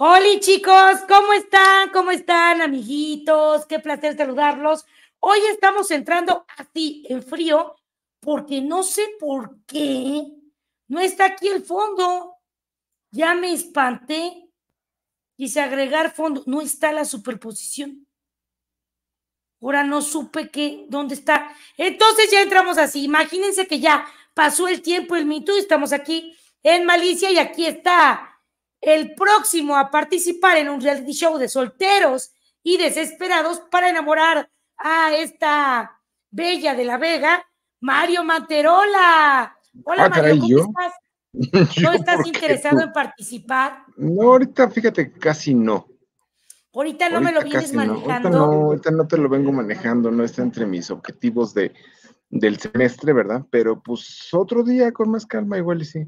Hola chicos, ¿cómo están? ¿Cómo están amiguitos? Qué placer saludarlos. Hoy estamos entrando así en frío porque no sé por qué no está aquí el fondo. Ya me espanté. Dice agregar fondo. No está la superposición. Ahora no supe qué, dónde está. Entonces ya entramos así. Imagínense que ya pasó el tiempo, el mito, estamos aquí en Malicia y aquí está el próximo a participar en un reality show de solteros y desesperados para enamorar a esta bella de la Vega, Mario Materola. Hola, ah, Mario, ¿cómo estás? ¿No estás interesado en participar? No, ahorita fíjate, casi no. Ahorita no me lo vienes manejando. No. Ahorita, no, ahorita no te lo vengo manejando, no está entre mis objetivos de, del semestre, ¿verdad? Pero pues otro día con más calma, igual y sí.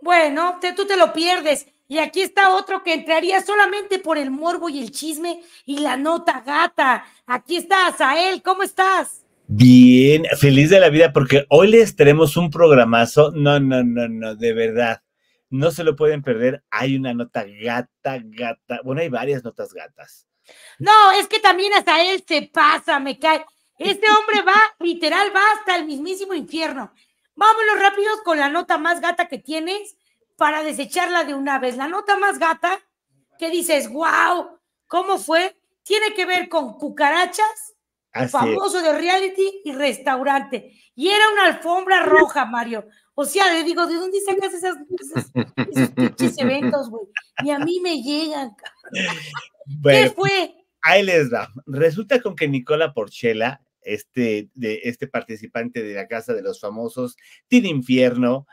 Bueno, tú te lo pierdes. Y aquí está otro que entraría solamente por el morbo y el chisme y la nota gata. Aquí está Azael, ¿cómo estás? Bien, feliz de la vida porque hoy les tenemos un programazo. No, no, no, no, de verdad. No se lo pueden perder. Hay una nota gata, gata. Bueno, hay varias notas gatas. No, es que también hasta él se pasa, me cae. Este hombre va, literal, va hasta el mismísimo infierno. Vámonos rápidos con la nota más gata que tienes para desecharla de una vez. La nota más gata que dices, wow, ¿cómo fue? Tiene que ver con cucarachas, famoso de reality y restaurante. Y era una alfombra roja, Mario. O sea, le digo, ¿de dónde sacas esas, esos eventos, güey? y a mí me llegan. ¿Qué fue? Ahí les va. Resulta con que Nicola Porchela, este, de, este participante de la Casa de los Famosos, tiene infierno,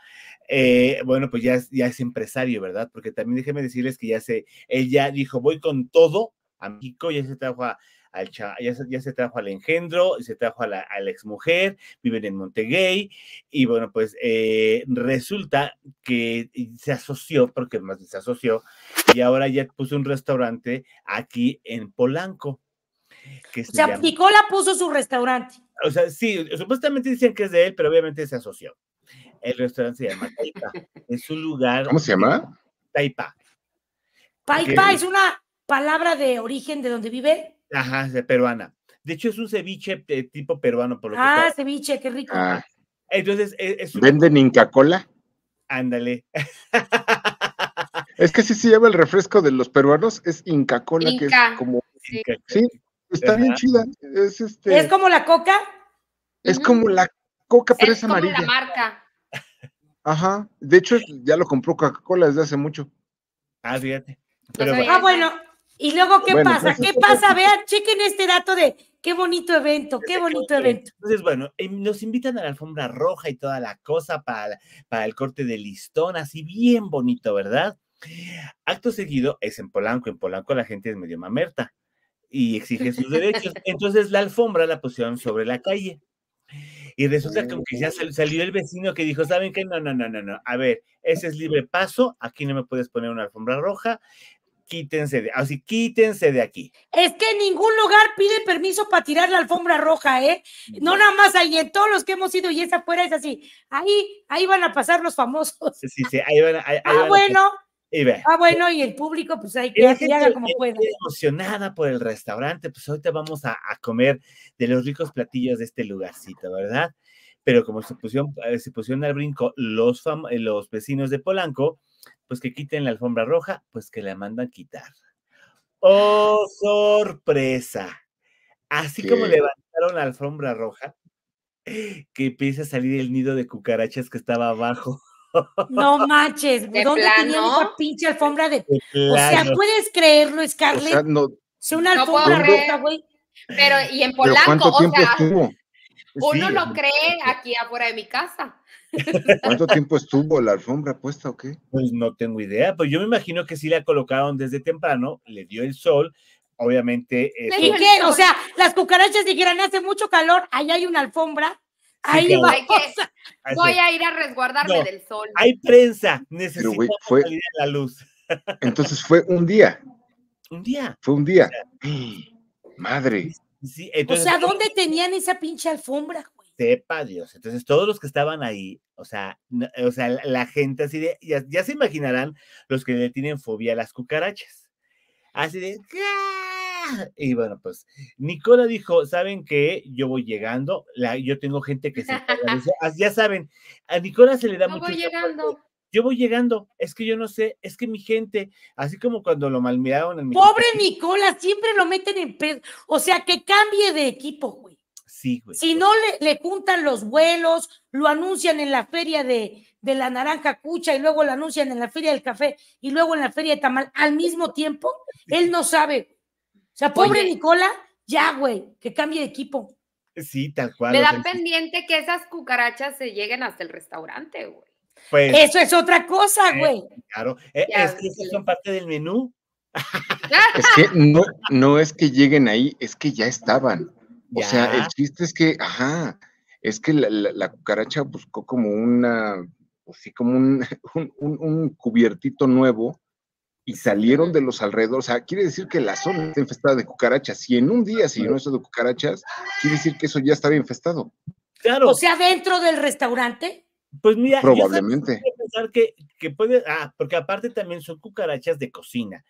eh, bueno, pues ya, es empresario, ¿verdad? Porque también déjenme decirles que ya se, él ya dijo, voy con todo a México, ya se trajo al ya, se, trajo al engendro, se trajo a la, a exmujer, viven en Montegay, y bueno, pues eh, resulta que se asoció, porque más se asoció, y ahora ya puso un restaurante aquí en Polanco. o sea, Picola puso su restaurante. O sea, sí, supuestamente dicen que es de él, pero obviamente se asoció. El restaurante se llama Taipa. Es un lugar. ¿Cómo se llama? Taipa. Taipa es una palabra de origen de donde vive. Ajá, de peruana. De hecho, es un ceviche de eh, tipo peruano, por lo ah, ceviche, qué rico. Ah. Entonces, e, es, ¿venden Inca Cola? Ándale. es que sí se lleva el refresco de los peruanos, es Inca Cola, que es como. Sí, está bien chida. Este es, como la coca. Es como la coca, pero es, es amarilla. Como la marca. Ajá, de hecho ya lo compró Coca-Cola desde hace mucho. Ah, fíjate. Pues ah, bueno, y luego, ¿qué pasa? Pues ¿Qué pasa? Vean, chequen este dato de qué bonito evento, qué bonito evento. Entonces, bueno, em, nos invitan a la alfombra roja y toda la cosa para, para el corte de listón, así bien bonito, ¿verdad? Acto seguido es en Polanco, en Polanco la gente es medio mamerta y exige sus derechos. Entonces la alfombra la pusieron sobre la calle, y resulta que ya salió el vecino que dijo, ¿saben qué? No, no, no, no, no. A ver, ese es libre paso, aquí no me puedes poner una alfombra roja, quítense de, así, quítense de aquí. Es que en ningún lugar pide permiso para tirar la alfombra roja, ¿eh? No nada más ahí, en todos los que hemos ido y esa afuera es así. Ahí, ahí van a pasar los famosos. Sí, sí, ahí van, ah, bueno ah, bueno, y el público, pues hay que, haga como pueda. emocionada por el restaurante, pues ahorita vamos a, comer de los ricos platillos de este lugarcito, ¿verdad? Pero como se pusieron, eh, al brinco los, eh, los vecinos de Polanco, pues que quiten la alfombra roja, pues que la mandan quitar. ¡Oh, sorpresa! Así como levantaron la alfombra roja, que empieza a salir el nido de cucarachas que estaba abajo. No manches, ¿dónde tenía esa pinche alfombra de.? o sea, ¿puedes creerlo, Scarlett? es una alfombra rota, güey. Pero, y en Polanco, o sea, estuvo? uno lo cree aquí afuera de mi casa. ¿Cuánto tiempo estuvo la alfombra puesta o qué? Pues no tengo idea, pues yo me imagino que sí la colocaron desde temprano, le dio el sol, obviamente. ¿Y eh, pues, qué? O sea, las cucarachas dijeran, hace mucho calor, ahí hay una alfombra, voy a ir a resguardarme del sol. Hay prensa, Necesito salir a la luz. Entonces fue un día. Un día. Fue un día. Madre. o sea, ¿dónde tenían esa pinche alfombra, güey? Sepa Dios. Entonces, todos los que estaban ahí, o sea, o sea la, gente así de, ya, se imaginarán los que tienen fobia a las cucarachas. Así de, y bueno, pues Nicola dijo, ¿saben qué? Yo voy llegando, yo tengo gente que se... ya saben, a Nicola se le da mucho... Voy llegando. Yo voy llegando, es que yo no sé, es que mi gente, así como cuando lo malmiraron en mi Pobre Nicola, siempre lo meten en pedo. O sea, que cambie de equipo, güey. Sí, güey. Si no le, juntan los vuelos, lo anuncian en la feria de, de la naranja cucha y luego lo anuncian en la feria del café y luego en la feria de tamal al mismo tiempo, él no sabe. O sea, pobre Nicola, ya, güey, que cambie de equipo. Sí, tal cual. Me da pendiente que esas cucarachas se lleguen hasta el restaurante, güey. Pues, Eso es otra cosa, eh, güey. claro, eh, es que son parte del menú. es que no, no es que lleguen ahí, es que ya estaban. O sea, el chiste es que, ajá, es que la, cucaracha buscó como una, así pues como un, un cubiertito nuevo y salieron de los alrededores. O sea, quiere decir que la zona está infestada de cucarachas. Si en un día se llenó eso de cucarachas, quiere decir que eso ya estaba infestado. Claro. O sea, dentro del restaurante. Pues mira, probablemente. pensar que, puede, ah, porque aparte también son cucarachas de cocina.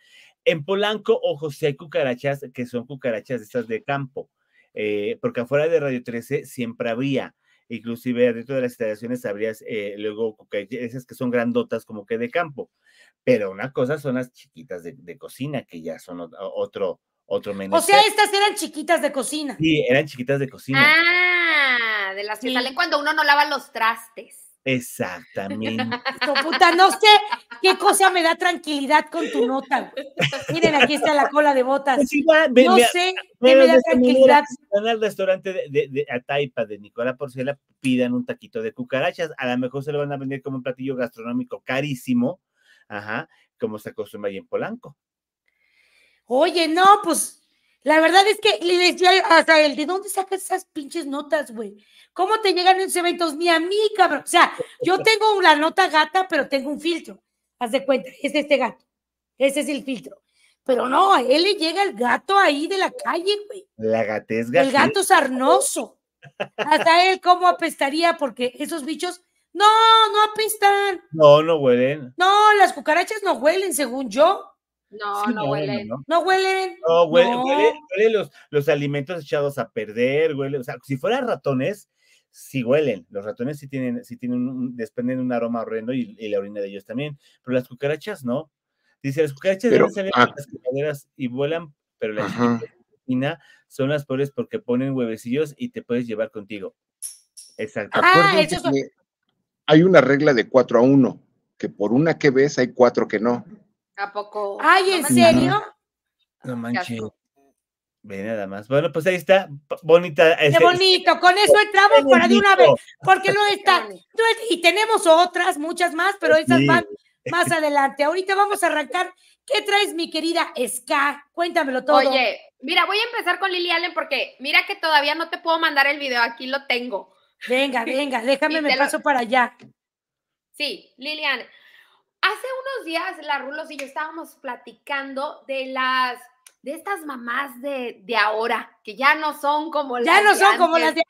En Polanco, ojo, si hay cucarachas que son cucarachas estas de campo, eh, porque afuera de Radio 13 siempre había inclusive dentro de las instalaciones habrías eh, luego esas que son grandotas como que de campo. Pero una cosa son las chiquitas de, cocina, que ya son otro, otro menú. O sea, estas eran chiquitas de cocina. Sí, eran chiquitas de cocina. Ah, de las que salen cuando uno no lava los trastes. Exactamente. No, puta, no sé qué cosa me da tranquilidad con tu nota. Miren, aquí está la cola de botas. Pues no sé qué me da tranquilidad. Van al restaurante de, Ataipa de Nicola Porcela, pidan un taquito de cucarachas. A lo mejor se lo van a vender como un platillo gastronómico carísimo, Ajá, como se acostumbra ahí en Polanco. Oye, no, pues la verdad es que le decía hasta él, ¿de dónde sacas esas pinches notas, güey? ¿Cómo te llegan esos eventos? Ni a mí, cabrón. O sea, yo tengo una nota gata, pero tengo un filtro. Haz de cuenta, es este gato. Ese es el filtro. Pero no, a él le llega el gato ahí de la calle, güey. La gata El gato sarnoso. Hasta él cómo apestaría, porque esos bichos no, no apestan. No, no huelen. No, las cucarachas no huelen, según yo. No, no, huelen. No, huelen. No, huelen, los, alimentos echados a perder, huelen. O sea, si fueran ratones, sí huelen. Los ratones sí tienen, sí tienen un, desprenden un aroma horrendo y, la orina de ellos también. Pero las cucarachas no. Dice, las cucarachas deben ser ah. las cucaderas y vuelan, pero la orina son las pobres porque ponen huevecillos y te puedes llevar contigo. Exacto. Ah, eso, hay una regla de 4 a 1, que por una que ves hay cuatro que no. ¿A poco? ¿Ay, en serio? No, manches. Ve nada más. Bueno, pues ahí está. Bonita. Qué este, bonito. Con eso entramos este para de una vez. Porque no está. Y tenemos otras, muchas más, pero esas van más adelante. Ahorita vamos a arrancar. ¿Qué traes, mi querida Ska? Cuéntamelo todo. Oye, mira, voy a empezar con Lili Allen porque mira que todavía no te puedo mandar el video. Aquí lo tengo. Venga, venga, déjame, me paso para allá. Sí, Lilian, hace unos días la Rulos y yo estábamos platicando de las de estas mamás de, de ahora, que ya no son como las ya no de son como las de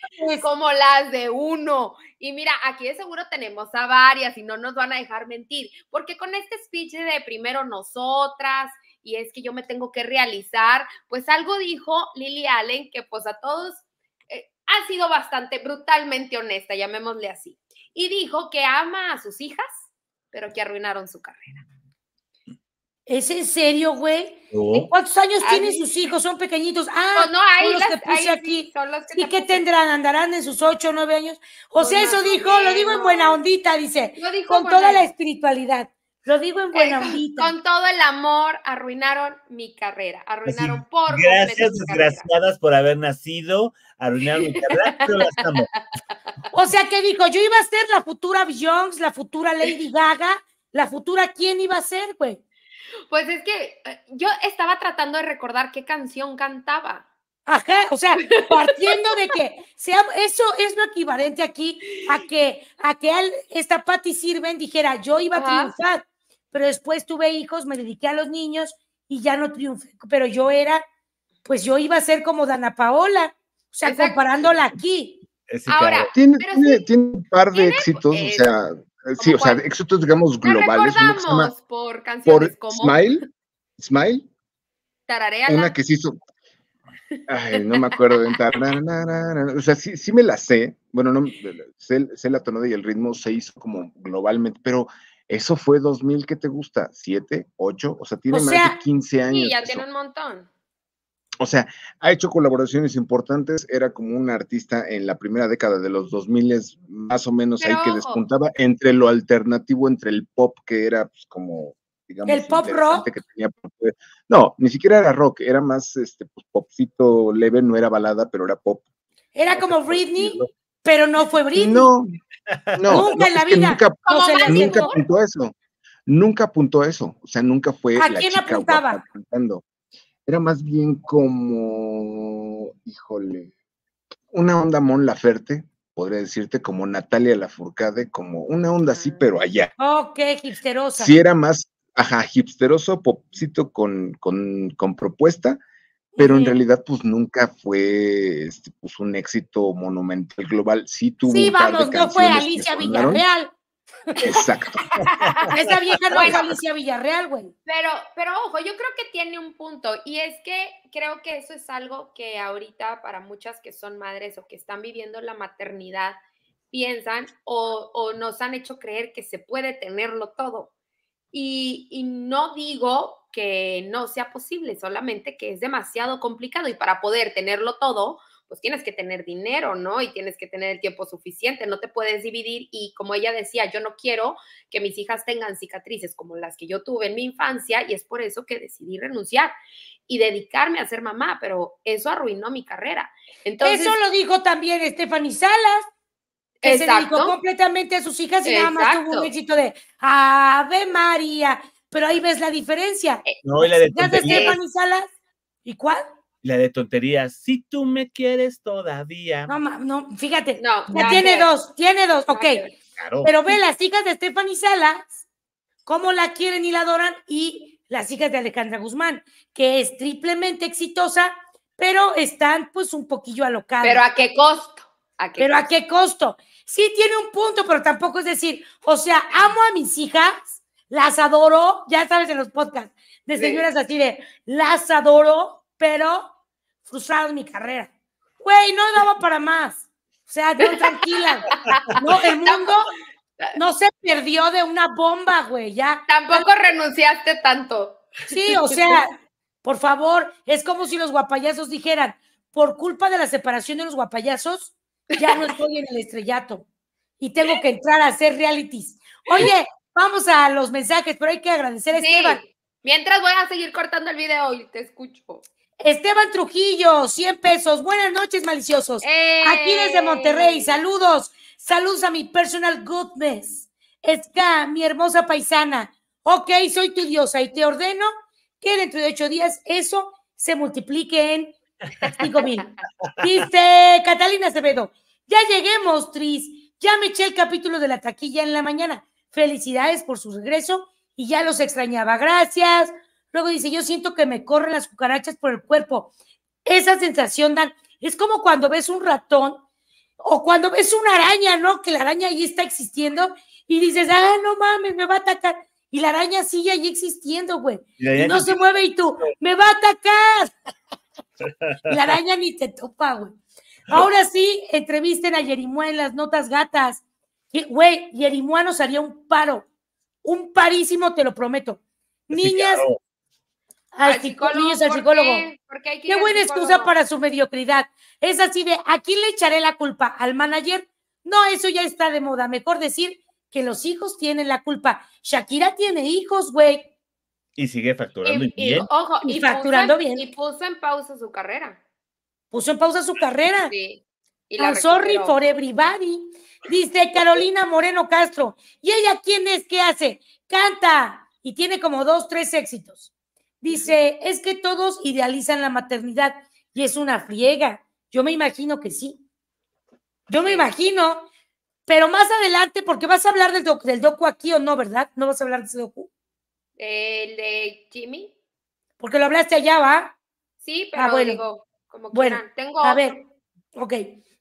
como las de uno. Y mira, aquí de seguro tenemos a varias y no nos van a dejar mentir, porque con este speech de primero nosotras y es que yo me tengo que realizar, pues algo dijo Lily Allen que pues a todos ha sido bastante brutalmente honesta, llamémosle así, y dijo que ama a sus hijas, pero que arruinaron su carrera. ¿Es en serio, güey? ¿Cuántos años tienen sus hijos? Son pequeñitos. Oh, ah, no, los que puse aquí. ¿Y qué tendrán? ¿Andarán en sus ocho o nueve años? José, sea, eso dijo, lo digo en buena ondita, dice. Lo dijo con toda la espiritualidad. Lo digo en buena eh, ondita. Con todo el amor, arruinaron mi carrera. Arruinaron por Gracias, desgraciadas, por haber nacido. O sea ¿qué dijo, yo iba a ser la futura Beyoncé, la futura Lady Gaga, la futura quién iba a ser, güey. Pues es que eh, yo estaba tratando de recordar qué canción cantaba. Ajá, o sea, partiendo de que sea, eso es lo equivalente aquí a que a que él, esta Patti Sirven dijera, yo iba a triunfar, pero después tuve hijos, me dediqué a los niños y ya no triunfé, pero yo era, pues yo iba a ser como Dana Paola, o sea, Exacto. comparándola aquí. Ahora, tiene, tiene, un par de éxitos, o sea, sí, o sea, éxitos, digamos, globales. Una por canciones por como Smile, Smile. Tarareala. Una que se hizo. Ay, no me acuerdo. de o sea, sí, sí me la sé. Bueno, no, sé, sé la tonada y el ritmo se hizo como globalmente, pero eso fue 2000, ¿qué te gusta? ¿7? ¿8? O sea, tiene más de 15 años. Sí, ya tiene un montón o sea, ha hecho colaboraciones importantes, era como un artista en la primera década de los 2000, más o menos ahí que despuntaba entre lo alternativo, entre el pop que era pues, como, digamos, el pop rock. Que tenía, no, ni siquiera era rock, era más este pues, popcito leve, no era balada, pero era pop. Era como Britney, pero no fue Britney. No, nunca en la vida. Nunca, apuntó eso. Nunca apuntó eso. O sea, nunca fue. la quién chica apuntaba? Era más bien como, híjole, una onda Mon Laferte, podría decirte, como Natalia Lafourcade, como una onda así, ah. pero allá. Oh, qué hipsterosa. Sí era más, ajá, hipsteroso, popcito con, propuesta, pero en realidad pues nunca fue este, pues, un éxito monumental global. Sí tuvo vamos, no fue Alicia Villarreal. Exacto. Esa vieja no es Villarreal, güey. Pero, pero ojo, yo creo que tiene un punto y es que creo que eso es algo que ahorita para muchas que son madres o que están viviendo la maternidad piensan o, nos han hecho creer que se puede tenerlo todo. Y, y no digo que no sea posible, solamente que es demasiado complicado y para poder tenerlo todo, pues tienes que tener dinero, ¿no? Y tienes que tener el tiempo suficiente, no te puedes dividir y como ella decía, yo no quiero que mis hijas tengan cicatrices como las que yo tuve en mi infancia y es por eso que decidí renunciar y dedicarme a ser mamá, pero eso arruinó mi carrera. eso lo dijo también Stephanie Salas. Que se dedicó completamente a sus hijas y nada más tuvo un éxito de Ave María. Pero ahí ves la diferencia. Eh, no, y la Salas? ¿Y cuál? la de tonterías, si tú me quieres todavía. No, no, fíjate, no, ya tiene dos, tiene dos, ok. Pero ve las hijas de Stephanie Salas, cómo la quieren y la adoran, y las hijas de Alejandra Guzmán, que es triplemente exitosa, pero están pues un poquillo alocadas. Pero a qué costo. ¿A qué pero a qué costo. Sí tiene un punto, pero tampoco es decir, o sea, amo a mis hijas, las adoro, ya sabes en los podcasts de señoras así de, las adoro, pero frustrado mi carrera. Güey, no daba para más. O sea, yo tranquila. No, el mundo no se perdió de una bomba, güey, ya. Tampoco renunciaste tanto. Sí, o sea, por favor, es como si los guapayazos dijeran, por culpa de la separación de los guapayazos, ya no estoy en el estrellato y tengo que entrar a hacer realities. Oye, vamos a los mensajes, pero hay que agradecer a Esteban. Mientras voy a seguir cortando el video y te escucho. Esteban Trujillo, 100 pesos. Buenas noches, maliciosos. Aquí desde Monterrey, saludos. Saludos a mi personal goodness. está mi hermosa paisana. Ok, soy tu diosa y te ordeno que dentro de ocho días eso se multiplique en cinco mil. Dice Catalina Acevedo, ya lleguemos, Tris. Ya me eché el capítulo de la taquilla en la mañana. Felicidades por su regreso y ya los extrañaba. Gracias. Luego dice, yo siento que me corren las cucarachas por el cuerpo. Esa sensación dan, es como cuando ves un ratón o cuando ves una araña, ¿no? Que la araña ahí está existiendo y dices, ah, no mames, me va a atacar. Y la araña sigue ahí existiendo, güey. no se mueve y tú, me va a atacar. la araña ni te topa, güey. Ahora sí, entrevisten a Yerimua en las notas gatas. Güey, Yerimua nos haría un paro. Un parísimo, te lo prometo. Niñas, al, psicólogo, Qué, buena excusa para su mediocridad. Es así de, ¿a quién le echaré la culpa? ¿Al manager? No, eso ya está de moda. Mejor decir que los hijos tienen la culpa. Shakira tiene hijos, güey. Y sigue facturando y, bien. Y, facturando bien. Y puso en pausa su carrera. Puso en pausa su carrera. Sí. la sorry for everybody. Dice Carolina Moreno Castro. ¿Y ella quién es? ¿Qué hace? Canta. Y tiene como dos, tres éxitos. Dice, es que todos idealizan la maternidad y es una friega. Yo me imagino que sí. Yo me imagino, pero más adelante, porque vas a hablar del, del docu aquí o no, ¿verdad? ¿No vas a hablar de ese docu? ¿El de Jimmy? Porque lo hablaste allá, ¿va? Sí, ah, pero bueno. digo, como bueno, Tengo a ver, ok.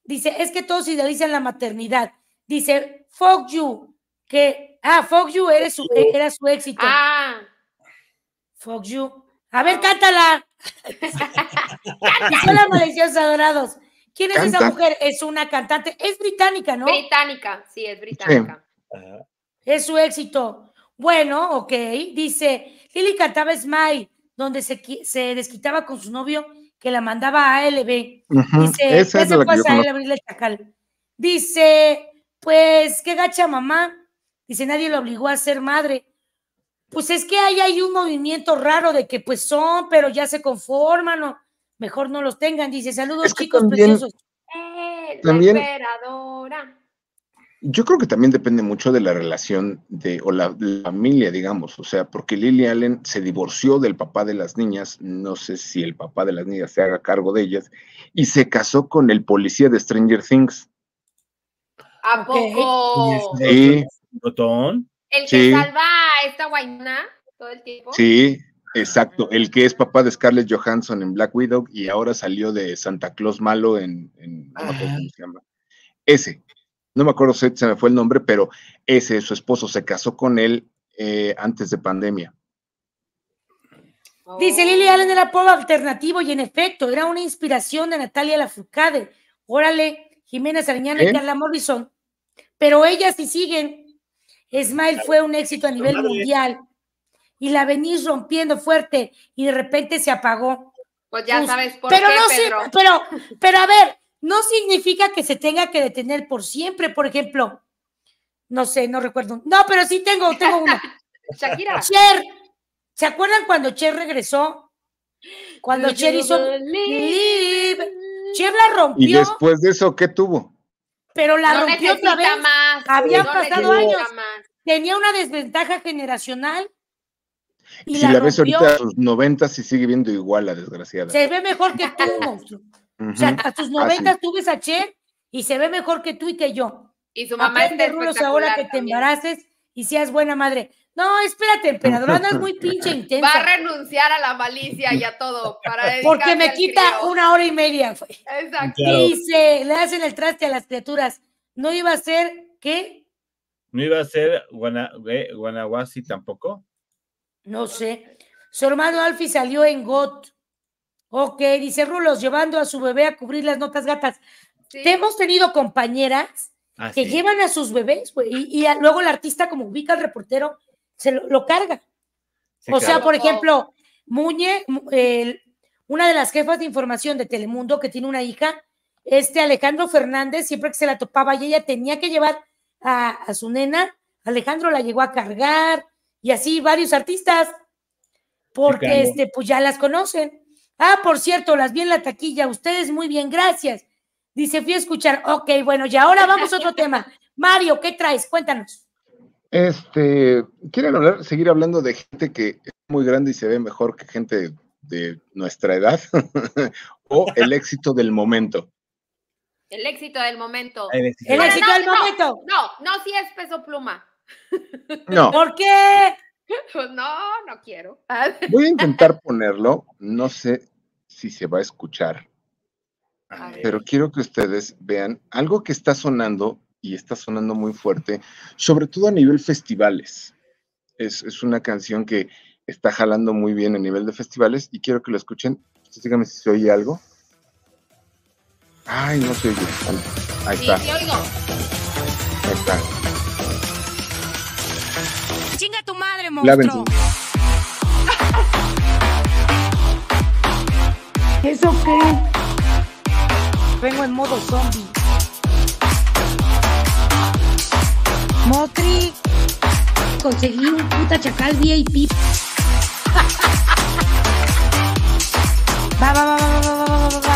Dice, es que todos idealizan la maternidad. Dice, fuck you, que, ah, fuck you era su éxito. Ah. Fuck A ver, cántala. Son maldiciones adorados. ¿Quién es esa mujer? Es una cantante. Es británica, ¿no? Británica, sí, es británica. Es su éxito. Bueno, ok. Dice, Lili cantaba Smile, donde se, desquitaba con su novio que la mandaba a ALB. Dice, pues, pasa a Dice, pues, qué gacha mamá. Dice, nadie lo obligó a ser madre pues es que ahí hay un movimiento raro de que pues son, pero ya se conforman o mejor no los tengan. Dice, saludos chicos preciosos. Eh, también, yo creo que también depende mucho de la relación de, o la, familia, digamos, o sea, porque Lily Allen se divorció del papá de las niñas, no sé si el papá de las niñas se haga cargo de ellas, y se casó con el policía de Stranger Things. ¿A poco? ¿Y el que salva a esta guayna todo el tiempo. Sí, exacto. El que es papá de Scarlett Johansson en Black Widow y ahora salió de Santa Claus Malo en. Ese. No me acuerdo si se me fue el nombre, pero ese, su esposo, se casó con él eh, antes de pandemia. Oh. Dice Lily Allen era polo alternativo y en efecto era una inspiración de Natalia Lafourcade. Órale, Jimena Sariñana y ¿Eh? Carla Morrison. Pero ellas sí siguen Smile fue un éxito a nivel mundial y la venís rompiendo fuerte y de repente se apagó. Pues ya sabes por pero qué, no Pedro. pero, pero a ver, no significa que se tenga que detener por siempre, por ejemplo. No sé, no recuerdo. No, pero sí tengo, tengo una. Shakira. Cher. ¿Se acuerdan cuando Cher regresó? Cuando Cher hizo Cher la rompió. ¿Y después de eso qué tuvo? pero la rompió otra vez. Había pasado años. Tenía una desventaja generacional. Y si la, ves ahorita a sus noventas y sigue viendo igual la desgraciada. Se ve mejor que tú, monstruo. O sea, a sus ah, noventas tú ves a Cher y se ve mejor que tú y que yo. Y su mamá Aprende, Rulos, ahora que te embaraces y seas buena madre. No, espérate, espera, no es muy pinche intenso. Va a renunciar a la malicia y a todo para Porque me quita una hora y media. Exacto. Dice, le hacen el traste a las criaturas. ¿No iba a ser qué? ¿No iba a ser Guanaguasi eh, Guanahuasi tampoco? No sé. Su hermano Alfie salió en GOT. Ok, dice Rulos, llevando a su bebé a cubrir las notas gatas. hemos tenido compañeras ah, que llevan a sus bebés, güey, y, luego el artista como ubica al reportero se lo, carga. o sea, por ejemplo, Muñe, una de las jefas de información de Telemundo que tiene una hija, este Alejandro Fernández, siempre que se la topaba y ella tenía que llevar a, su nena, Alejandro la llegó a cargar y así varios artistas, porque este, pues ya las conocen. Ah, por cierto, las vi en la taquilla, ustedes muy bien, gracias. Dice, fui a escuchar. Ok, bueno, y ahora vamos a otro tema. Mario, ¿qué traes? Cuéntanos. Este, ¿quieren seguir hablando de gente que es muy grande y se ve mejor que gente de nuestra edad? ¿O el éxito del momento? El éxito del momento. El éxito, del momento. No, no, si es peso pluma. No. ¿Por qué? Pues no, no quiero. Voy a intentar ponerlo. No sé si se va a escuchar. pero quiero que ustedes vean algo que está sonando y está sonando muy fuerte, sobre todo a nivel festivales. Es, una canción que está jalando muy bien a nivel de festivales y quiero que lo escuchen. Entonces, díganme si se oye algo. Ay, no se oye. Ahí está. Ahí está. Chinga tu madre, monstruo. ¿Eso qué? Vengo en modo zombie. conseguí un puta chacal VIP. Va, va, va, va, va, va, va, va.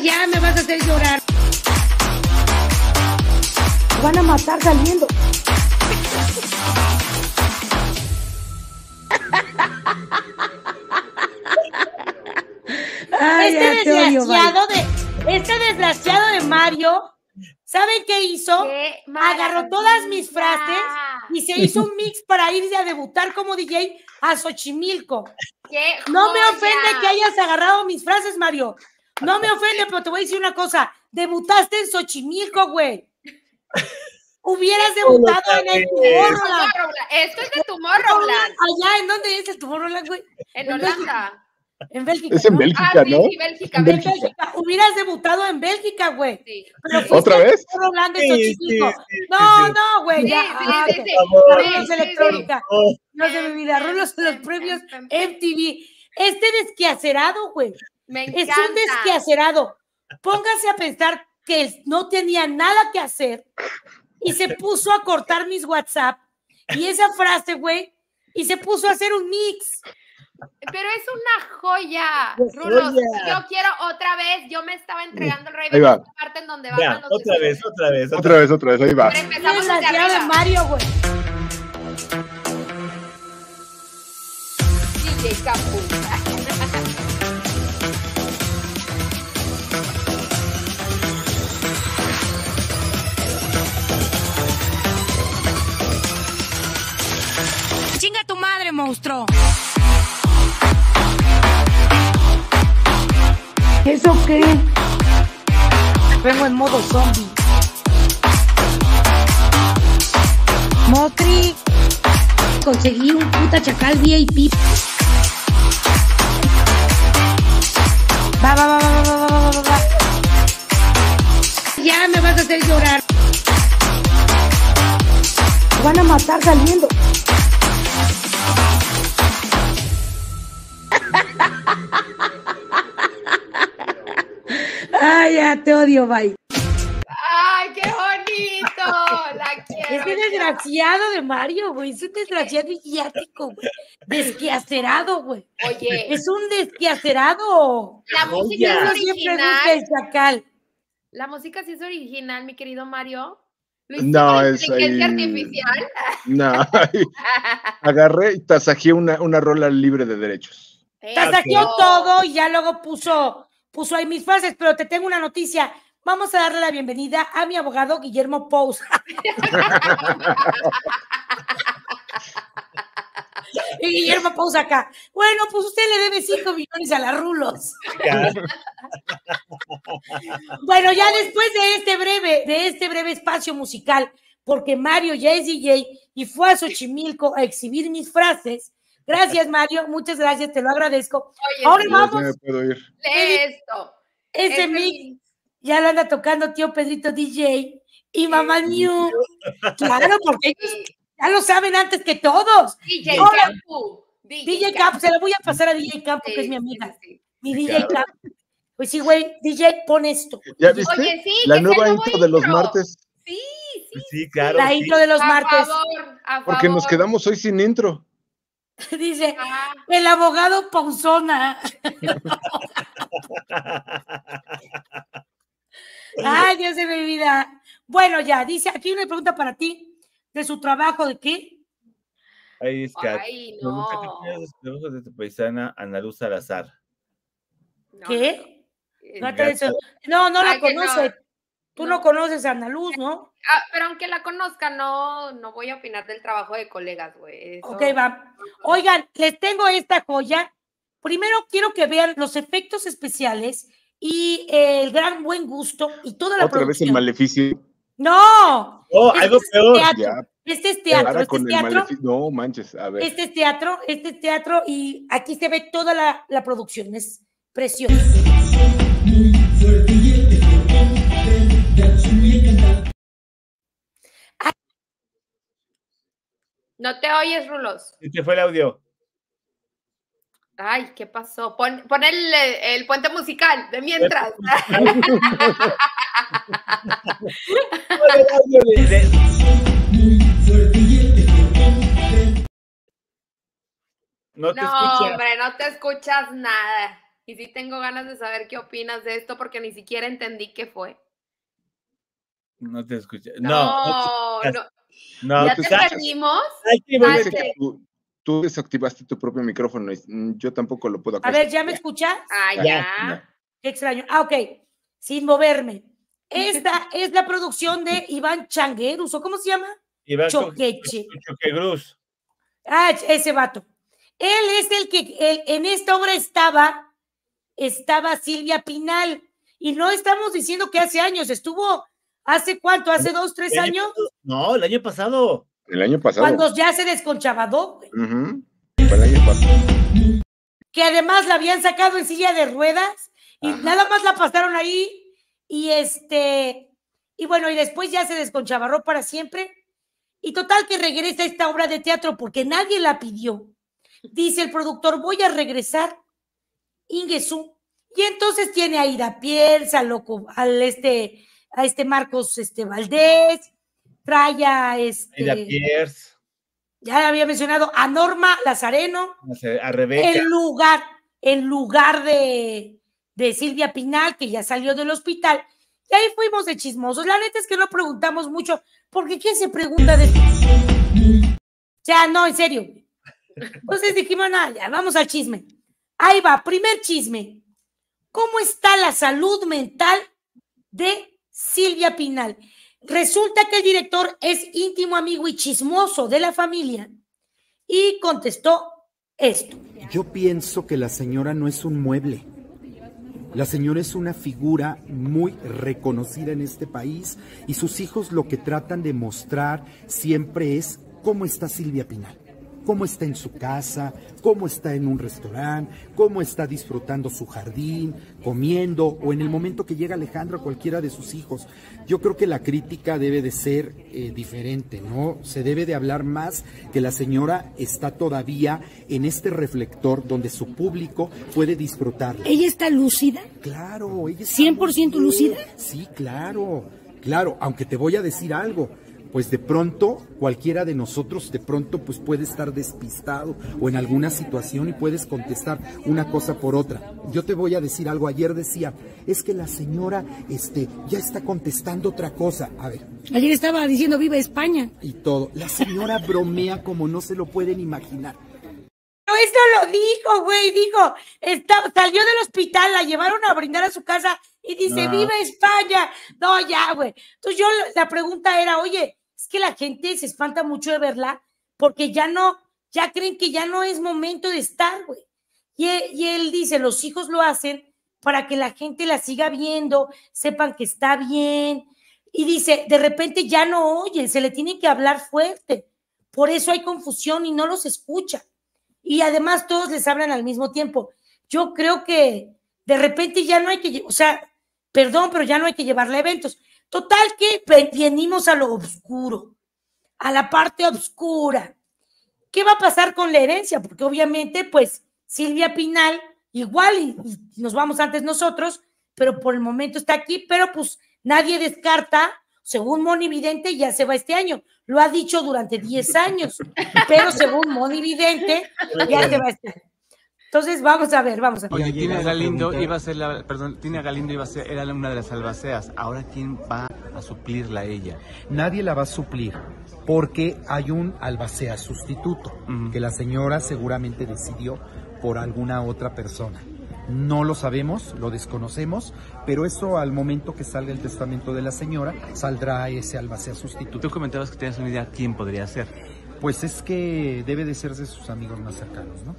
Ya me vas a hacer llorar. Me van a matar saliendo. este desgraciado de este desgraciado de Mario ¿Saben qué hizo? Agarró todas mis frases y se hizo un mix para irse a debutar como DJ a Xochimilco. no me ofende que hayas agarrado mis frases, Mario. No me ofende, pero te voy a decir una cosa. Debutaste en Xochimilco, güey. Hubieras debutado en el Tomorrowland. Esto es de Tomorrowland. Allá, ¿en dónde es el Tomorrowland, güey? En Holanda. En Bélgica. ah, Sí, Bélgica, Hubieras debutado en Bélgica, güey. ¿Otra vez? no, no, güey. ya. Ah, electrónica. No se me vida. los premios MTV. Este desquacerado, güey. Es un desquacerado. Póngase a pensar que no tenía nada que hacer y se puso a cortar mis WhatsApp y esa frase, güey, y se puso a hacer un mix pero es una joya, Rulo. yo quiero otra vez, yo me estaba entregando el rey de la parte en donde va. otra vez, otra vez, otra vez, otra vez, ahí va. empezamos la de Mario, güey. DJ Capu. Chinga tu madre, monstruo. ¿Eso qué? Vengo en modo zombie. Motri, conseguí un puta chacal VIP. Va, va, va, va, va, va, va, va. Ya me vas a hacer llorar. Me van a matar saliendo. Ay, ya te odio, bye. ¡Ay, qué bonito! La quiero, es un desgraciado de Mario, güey. Es un desgraciado idiático, güey. Desquiacerado, güey. Oye. Es un desquiacerado. La música es original. el chacal. La música sí es original, mi querido Mario. no, es artificial. No. Agarré y tasajé una, una rola libre de derechos. Tasajeó todo y ya luego puso puso ahí mis frases, pero te tengo una noticia. Vamos a darle la bienvenida a mi abogado Guillermo Pous. y Guillermo Pous acá. Bueno, pues usted le debe 5 millones a las rulos. bueno, ya después de este breve, de este breve espacio musical, porque Mario ya es DJ y fue a Xochimilco a exhibir mis frases, Gracias, Mario, muchas gracias, te lo agradezco. Oye, Ahora vamos. Me Esto. Ese mix ya lo anda tocando tío Pedrito DJ y mamá New. claro, porque ya lo saben antes que todos. DJ Campo. DJ, DJ se lo voy a pasar a DJ Campo, que es mi amiga. Mi DJ Campo. Pues sí, güey, DJ, pon esto. ¿Ya viste? Oye, sí, la nueva intro, de los martes. Sí, pues sí. Sí, claro. La intro de los martes. Favor, a favor. Porque nos quedamos hoy sin intro. Dice, ah. el abogado ponzona. Ay, Dios de mi vida. Bueno, ya, dice, aquí una pregunta para ti, de su trabajo, ¿de qué? Ahí es que Ay, no. de tu paisana, Luz Salazar? ¿Qué? No, no, la conozco. conoce. Tú no, conoces a Ana Luz, eh, ¿no? Ah, pero aunque la conozca, no, no voy a opinar del trabajo de colegas, güey. Ok, va. Oigan, les tengo esta joya. Primero quiero que vean los efectos especiales y el gran buen gusto y toda la ¿Otra vez el maleficio? ¡No! ¡Oh, este algo es peor! Teatro. Este es teatro. Este es teatro. No, manches, a ver. Este es teatro, este es teatro y aquí se ve toda la, la producción. Es precioso. No te oyes, Rulos. Y te fue el audio. Ay, ¿qué pasó? Pon, el, puente musical de mientras. no, te no hombre, no te escuchas nada. Y sí tengo ganas de saber qué opinas de esto porque ni siquiera entendí qué fue. No te escuché. No, no ya pues, te perdimos. tú, desactivaste tu propio micrófono mm, yo tampoco lo puedo. A ver, ¿ya me escuchas? Ah, ya. Qué extraño. Ah, ok. Sin moverme. Esta es la producción de Iván Changuerus, ¿o cómo se llama? Iván Choqueche. Choquegruz. Ah, ese vato. Él es el que en esta obra estaba, estaba Silvia Pinal. Y no estamos diciendo que hace años, estuvo ¿Hace cuánto? ¿Hace dos, tres años? no, el año pasado. El año pasado. Cuando ya se desconchabadó. Que además la habían sacado en silla de ruedas y nada más la pasaron ahí y este, y bueno, y después ya se desconchabarró para siempre. Y total que regresa esta obra de teatro porque nadie la pidió. Dice el productor, voy a regresar, Ingesú. Y entonces tiene a Ida Piel, loco, al este, a este Marcos este, Valdés, trae este. Ya había mencionado a Norma Lazareno. A Rebeca. En lugar, en lugar de, de Silvia Pinal, que ya salió del hospital. Y ahí fuimos de chismosos. La neta es que no preguntamos mucho, porque ¿quién se pregunta de.? Ya, no, en serio. Entonces dijimos, nada, ya, vamos al chisme. Ahí va, primer chisme. ¿Cómo está la salud mental de Silvia Pinal. Resulta que el director es íntimo amigo y chismoso de la familia y contestó esto. Yo pienso que la señora no es un mueble. La señora es una figura muy reconocida en este país y sus hijos lo que tratan de mostrar siempre es cómo está Silvia Pinal cómo está en su casa, cómo está en un restaurante, cómo está disfrutando su jardín, comiendo o en el momento que llega Alejandro a cualquiera de sus hijos. Yo creo que la crítica debe de ser eh, diferente, ¿no? Se debe de hablar más que la señora está todavía en este reflector donde su público puede disfrutar. ¿Ella está lúcida? Claro, ella está 100% lúcida. Sí, claro. Claro, aunque te voy a decir algo pues de pronto cualquiera de nosotros de pronto pues puede estar despistado o en alguna situación y puedes contestar una cosa por otra. Yo te voy a decir algo, ayer decía, es que la señora este ya está contestando otra cosa. A ver. Ayer estaba diciendo viva España y todo. La señora bromea como no se lo pueden imaginar. pero eso lo dijo, güey, dijo, salió del hospital, la llevaron a brindar a su casa y dice, ¡Viva España! No, ya, güey. Entonces yo, la pregunta era, oye, es que la gente se espanta mucho de verla porque ya no, ya creen que ya no es momento de estar, güey. Y, e, y él dice, los hijos lo hacen para que la gente la siga viendo, sepan que está bien. Y dice, de repente ya no oyen, se le tiene que hablar fuerte. Por eso hay confusión y no los escucha. Y además todos les hablan al mismo tiempo. Yo creo que de repente ya no hay que, o sea, Perdón, pero ya no hay que llevarle eventos. Total que venimos a lo oscuro, a la parte oscura. ¿Qué va a pasar con la herencia? Porque obviamente, pues, Silvia Pinal, igual, nos vamos antes nosotros, pero por el momento está aquí, pero pues nadie descarta, según Moni Vidente, ya se va este año. Lo ha dicho durante 10 años, pero según Moni Vidente, ya se va este año. Entonces, vamos a ver, vamos a ver. Oye, Tina Galindo iba a ser la, perdón, Tina Galindo iba a ser, era una de las albaceas. Ahora, ¿quién va a suplirla a ella? Nadie la va a suplir porque hay un albacea sustituto que la señora seguramente decidió por alguna otra persona. No lo sabemos, lo desconocemos, pero eso al momento que salga el testamento de la señora, saldrá ese albacea sustituto. Tú comentabas que tienes una idea quién podría ser pues es que debe de ser de sus amigos más cercanos, ¿no?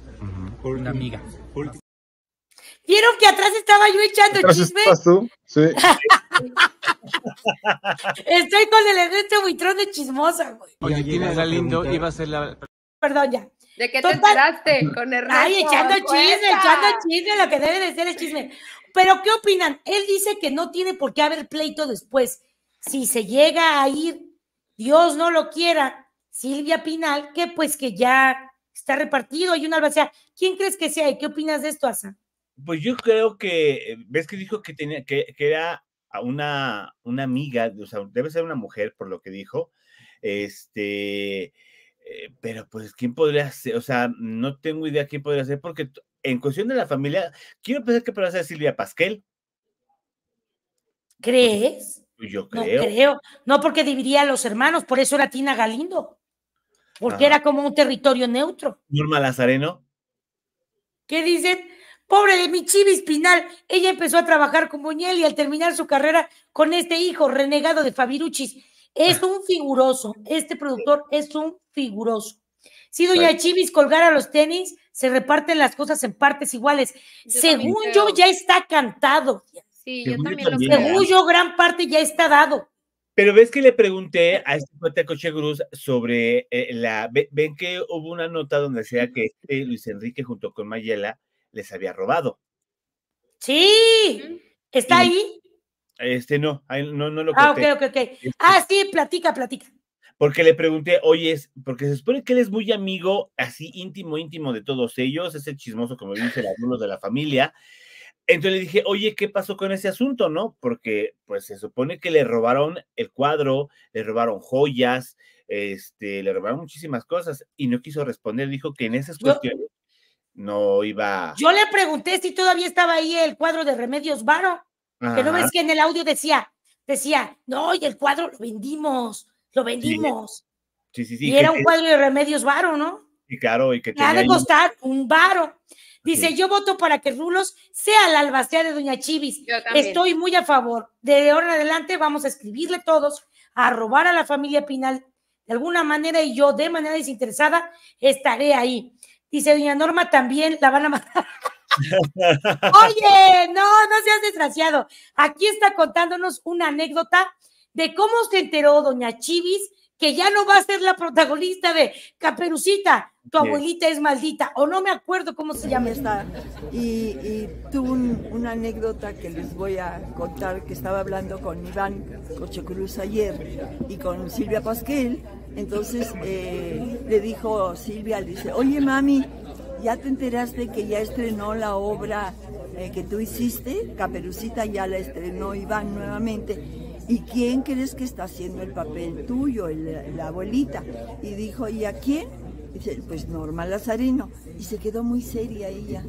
Por Una amiga. ¿Vieron que atrás estaba yo echando ¿Atrás chisme? Estás tú? Sí. Estoy con el Ernesto Buitrón de chismosa, güey. Oye, ¿quién era lindo? Iba a ser la... Perdón, ya. ¿De qué te enteraste con Ernesto? Ay, echando chisme, echando chisme, lo que debe de ser el chisme. Pero, ¿qué opinan? Él dice que no tiene por qué haber pleito después. Si se llega a ir, Dios no lo quiera, Silvia Pinal, que pues que ya está repartido, hay una albacea. ¿Quién crees que sea y qué opinas de esto, Asa? Pues yo creo que, eh, ves que dijo que tenía, que, era una, una amiga, o sea, debe ser una mujer por lo que dijo, este, eh, pero pues, ¿quién podría ser? O sea, no tengo idea quién podría ser, porque en cuestión de la familia, quiero pensar que podría ser Silvia Pasquel. ¿Crees? Pues, yo creo. No creo, no porque dividiría a los hermanos, por eso era Tina Galindo porque era como un territorio neutro. Norma Lazareno. ¿Qué dicen? Pobre de mi Chivis Pinal, ella empezó a trabajar con Buñuel y al terminar su carrera con este hijo renegado de Fabiruchis. Es un figuroso, este productor es un figuroso. Si doña Chivis colgara los tenis, se reparten las cosas en partes iguales. Según yo, ya está cantado. Sí, yo también Según yo, gran parte ya está dado. Pero ves que le pregunté a este cuate Coche Cruz sobre eh, la. Ven que hubo una nota donde decía que este Luis Enrique junto con Mayela les había robado. Sí, está ahí. Este no, no, no lo Ah, ok, ok, ok. Este ah, sí, platica, platica. Porque le pregunté, oye, es, porque se supone que él es muy amigo, así íntimo, íntimo de todos ellos, ese chismoso, como dice el de la familia. Entonces le dije, oye, ¿qué pasó con ese asunto, no? Porque pues se supone que le robaron el cuadro, le robaron joyas, este, le robaron muchísimas cosas y no quiso responder. Dijo que en esas cuestiones no iba. Yo le pregunté si todavía estaba ahí el cuadro de Remedios Varo, que no ves que en el audio decía, decía, no, y el cuadro lo vendimos, lo vendimos. Sí, sí, sí. y era un cuadro de Remedios Varo, ¿no? Y claro, y que. Te ha de costar un varo. Dice, yo voto para que Rulos sea la albacea de Doña Chivis. Yo también. Estoy muy a favor. De ahora en adelante vamos a escribirle todos a robar a la familia Pinal de alguna manera y yo de manera desinteresada estaré ahí. Dice Doña Norma también, la van a matar. Oye, no, no seas desgraciado. Aquí está contándonos una anécdota de cómo se enteró Doña Chivis que ya no va a ser la protagonista de Caperucita, tu abuelita es maldita, o no me acuerdo cómo se llama esta. Y, y tuve una anécdota que les voy a contar, que estaba hablando con Iván Cochecruz ayer y con Silvia Pasquel, entonces eh, le dijo Silvia, le dice, oye mami, ¿ya te enteraste que ya estrenó la obra eh, que tú hiciste? Caperucita ya la estrenó Iván nuevamente ¿y quién crees que está haciendo el papel tuyo, la abuelita? Y dijo, ¿y a quién? dice, pues Norma Lazarino. Y se quedó muy seria ella.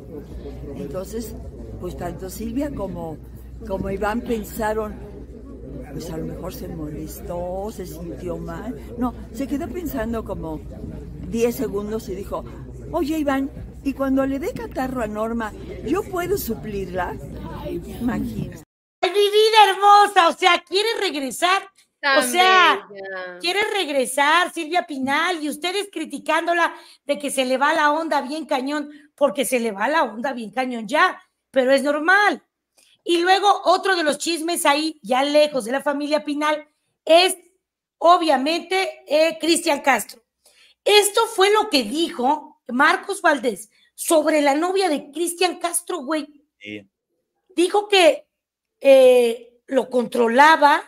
Entonces, pues tanto Silvia como, como Iván pensaron, pues a lo mejor se molestó, se sintió mal. No, se quedó pensando como 10 segundos y dijo, oye Iván, y cuando le dé catarro a Norma, ¿yo puedo suplirla? Imagínate. Ay, mi vida hermosa, o sea, quiere regresar. o sea, quiere regresar Silvia Pinal y ustedes criticándola de que se le va la onda bien cañón, porque se le va la onda bien cañón ya, pero es normal. Y luego otro de los chismes ahí, ya lejos de la familia Pinal, es obviamente eh, Cristian Castro. Esto fue lo que dijo Marcos Valdés sobre la novia de Cristian Castro, güey. Dijo que eh, lo controlaba,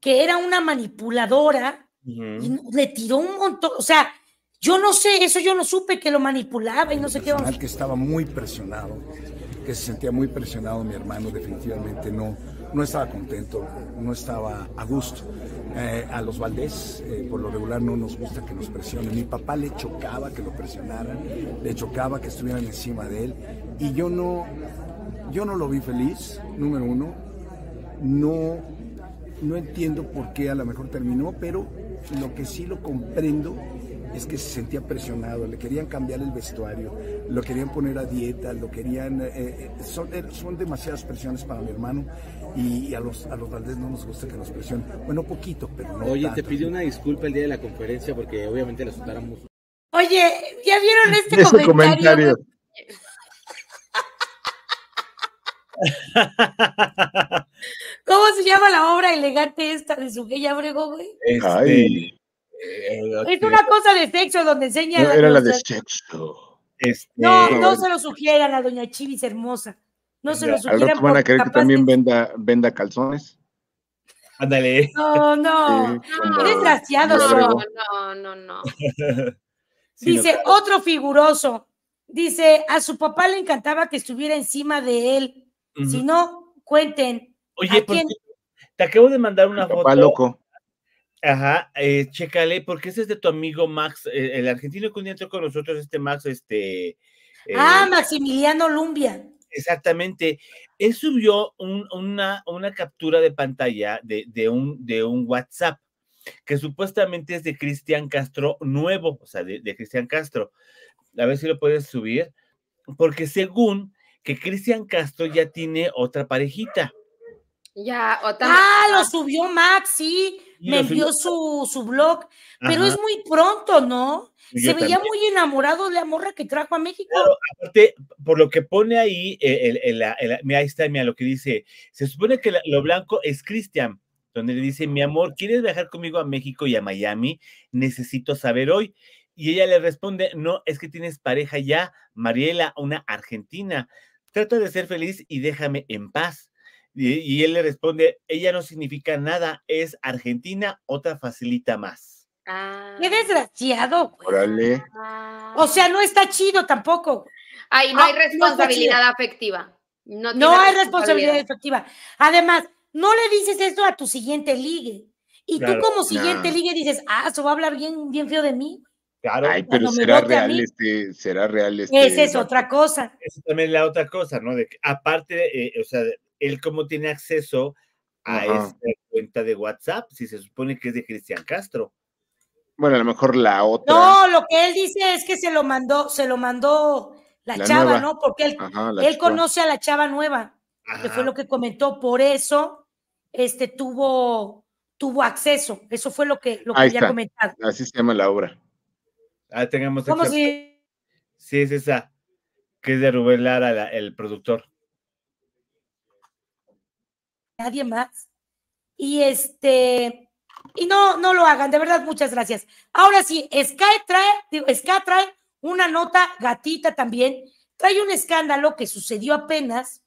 que era una manipuladora, y le tiró un montón, o sea, yo no sé, eso yo no supe que lo manipulaba y no sé qué. Que estaba muy presionado, que se sentía muy presionado mi hermano, definitivamente no, no estaba contento, no estaba a gusto. Eh, a los Valdés, eh, por lo regular, no nos gusta que nos presionen. Mi papá le chocaba que lo presionaran, le chocaba que estuvieran encima de él, y yo no, yo no lo vi feliz, número uno. No, no entiendo por qué a lo mejor terminó, pero lo que sí lo comprendo es que se sentía presionado, le querían cambiar el vestuario, lo querían poner a dieta, lo querían... Eh, eh, eh, son, demasiadas presiones para mi hermano y, a los a los Valdés no nos gusta que nos presionen. Bueno, poquito, pero no Oye, te pidió una disculpa el día de la conferencia porque obviamente le mucho. Oye, ¿ya vieron este comentario? ¿Cómo se llama la obra elegante esta de su bella Abrego, güey? Este, eh, es una cosa de sexo donde enseña. No, era la de sexo. Este, no, no se lo sugieran a doña Chivis hermosa. No se lo sugieran. van a querer que también venda, venda calzones. Ándale. No, no. Sí, no, no, no, no. Dice otro figuroso. Dice, a su papá le encantaba que estuviera encima de él si no, cuenten. Oye, te acabo de mandar una foto. loco. Ajá, eh, chécale, porque ese es de tu amigo Max, e, el argentino que un con nosotros, este Max, este. Eh, ah, Maximiliano Lumbia. Exactamente. Él subió una, una captura de pantalla de, un, de un WhatsApp que supuestamente es de Cristian Castro nuevo, o sea, de Cristian Castro. A ver si lo puedes subir, porque según que Cristian Castro ya tiene otra parejita. Ya, otra. Ah, lo ah. subió Max, sí. Me envió su, su blog. Pero es muy pronto, ¿no? Se veía muy enamorado de la morra que trajo a México. aparte, por lo que pone ahí, el, el, ahí está, lo que dice. Se supone que lo blanco es Cristian, donde le dice, mi amor, ¿quieres viajar conmigo a México y a Miami? Necesito saber hoy. Y ella le responde, no, es que tienes pareja ya, Mariela, una argentina. Trata de ser feliz y déjame en paz. Y, él le responde, ella no significa nada, es Argentina, otra facilita más. Ah. Qué desgraciado, Órale. Ah. O sea, no está chido tampoco. Ahí no ah, hay responsabilidad afectiva. No, hay responsabilidad afectiva. Además, no le dices esto a tu siguiente ligue. Y tú como siguiente ligue dices, ah, eso va a hablar bien, bien feo de mí. Claro. pero este, será real, este, será real Esa es otra cosa. Eso también es la otra cosa, ¿no? De aparte, eh, o sea, él cómo tiene acceso a esta cuenta de WhatsApp, si se supone que es de Cristian Castro. Bueno, a lo mejor la otra. No, lo que él dice es que se lo mandó, se lo mandó la, chava, ¿no? Porque él, conoce a la chava nueva, que fue lo que comentó, por eso este tuvo tuvo acceso. Eso fue lo que, lo que comentado. Así se llama la obra. Ah, tengamos. ¿Cómo sí? Sí, es esa, que es de Rubén Lara, el productor. Nadie más. Y este, y no, no lo hagan, de verdad, muchas gracias. Ahora sí, Sky trae, digo, Sky trae una nota gatita también. Trae un escándalo que sucedió apenas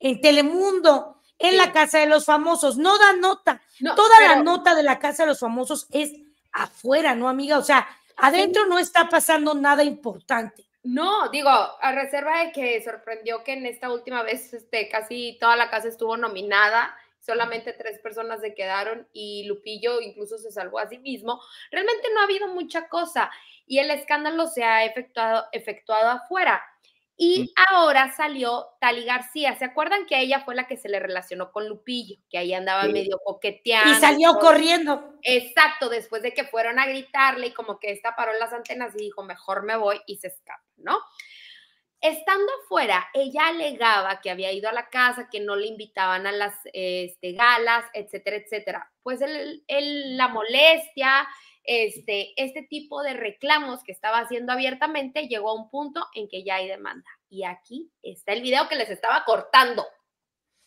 en Telemundo, en la Casa de los Famosos. No da nota. Toda la nota de la Casa de los Famosos es afuera, ¿no, amiga? O sea, Adentro no está pasando nada importante. No, digo, a reserva de que sorprendió que en esta última vez este, casi toda la casa estuvo nominada, solamente tres personas se quedaron y Lupillo incluso se salvó a sí mismo. Realmente no ha habido mucha cosa y el escándalo se ha efectuado, efectuado afuera. Y mm. ahora salió Tali García. ¿Se acuerdan que ella fue la que se le relacionó con Lupillo? Que ahí andaba medio coqueteando. Y salió corriendo. Exacto, después de que fueron a gritarle y como que esta paró las antenas y dijo, mejor me voy y se escapa, ¿no? Estando afuera, ella alegaba que había ido a la casa, que no le invitaban a las este, galas, etcétera, etcétera. Pues el, la molestia, este, este tipo de reclamos que estaba haciendo abiertamente llegó a un punto en que ya hay demanda. Y aquí está el video que les estaba cortando.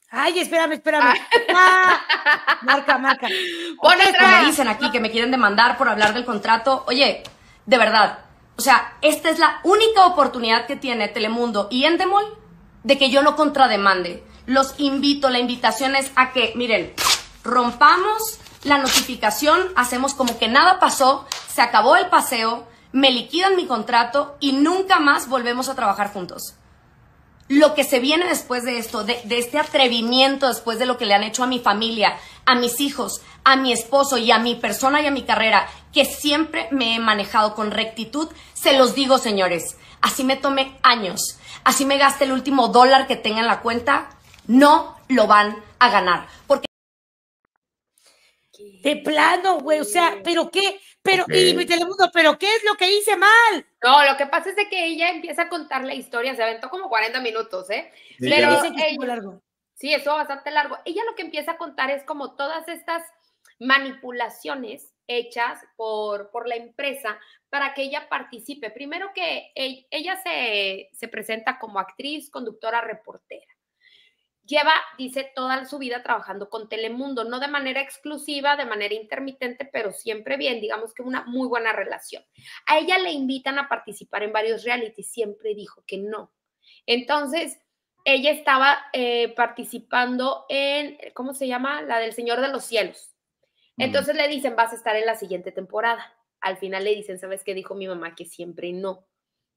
Ay, espérame, espérame. Ah. Ah. marca, marca. Pon okay, me dicen aquí que me quieren demandar por hablar del contrato. Oye, de verdad. O sea, esta es la única oportunidad que tiene Telemundo y Endemol de que yo no contrademande. Los invito, la invitación es a que, miren, rompamos la notificación, hacemos como que nada pasó, se acabó el paseo, me liquidan mi contrato y nunca más volvemos a trabajar juntos. Lo que se viene después de esto, de, este atrevimiento, después de lo que le han hecho a mi familia, a mis hijos, a mi esposo y a mi persona y a mi carrera, que siempre me he manejado con rectitud, se los digo, señores, así me tomé años, así me gaste el último dólar que tenga en la cuenta, no lo van a ganar. Porque de plano, güey, o sea, ¿pero qué? Pero, y mi Telemundo, ¿pero qué es lo que hice mal? No, lo que pasa es de que ella empieza a contar la historia, se aventó como 40 minutos, ¿eh? Sí, Pero dice Sí, eso bastante largo. Ella lo que empieza a contar es como todas estas manipulaciones hechas por, por la empresa para que ella participe. Primero que e, ella se presenta como actriz, conductora, reportera. Lleva, dice, toda su vida trabajando con Telemundo, no de manera exclusiva, de manera intermitente, pero siempre bien, digamos que una muy buena relación. A ella le invitan a participar en varios realities, siempre dijo que no. Entonces, ella estaba eh, participando en, ¿cómo se llama? La del Señor de los Cielos. Entonces le dicen, vas a estar en la siguiente temporada. Al final le dicen, ¿sabes qué dijo mi mamá? Que siempre no.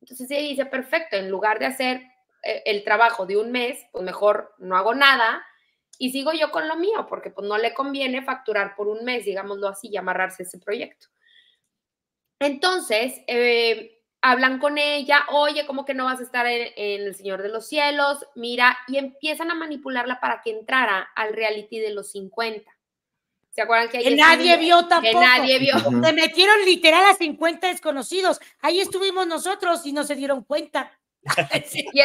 Entonces ella dice, perfecto, en lugar de hacer eh, el trabajo de un mes, pues mejor no hago nada y sigo yo con lo mío, porque pues no le conviene facturar por un mes, digámoslo así, y amarrarse ese proyecto. Entonces, eh, hablan con ella, oye, como que no vas a estar en, el Señor de los Cielos, mira, y empiezan a manipularla para que entrara al reality de los 50. ¿Se acuerdan que, nadie vio tampoco? Que nadie vio. Se metieron literal a 50 desconocidos. Ahí estuvimos nosotros y no se dieron cuenta y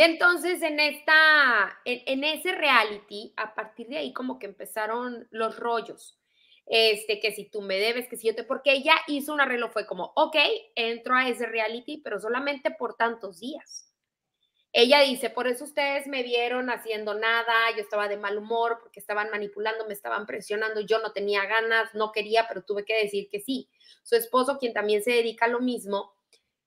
entonces, en esta, en, ese reality, a partir de ahí como que empezaron los rollos. Este, que si tú me debes, que si yo te, porque ella hizo un arreglo, fue como, ok, entro a ese reality, pero solamente por tantos días. Ella dice, por eso ustedes me vieron haciendo nada, yo estaba de mal humor porque estaban manipulando, me estaban presionando, yo no tenía ganas, no quería, pero tuve que decir que sí. Su esposo, quien también se dedica a lo mismo,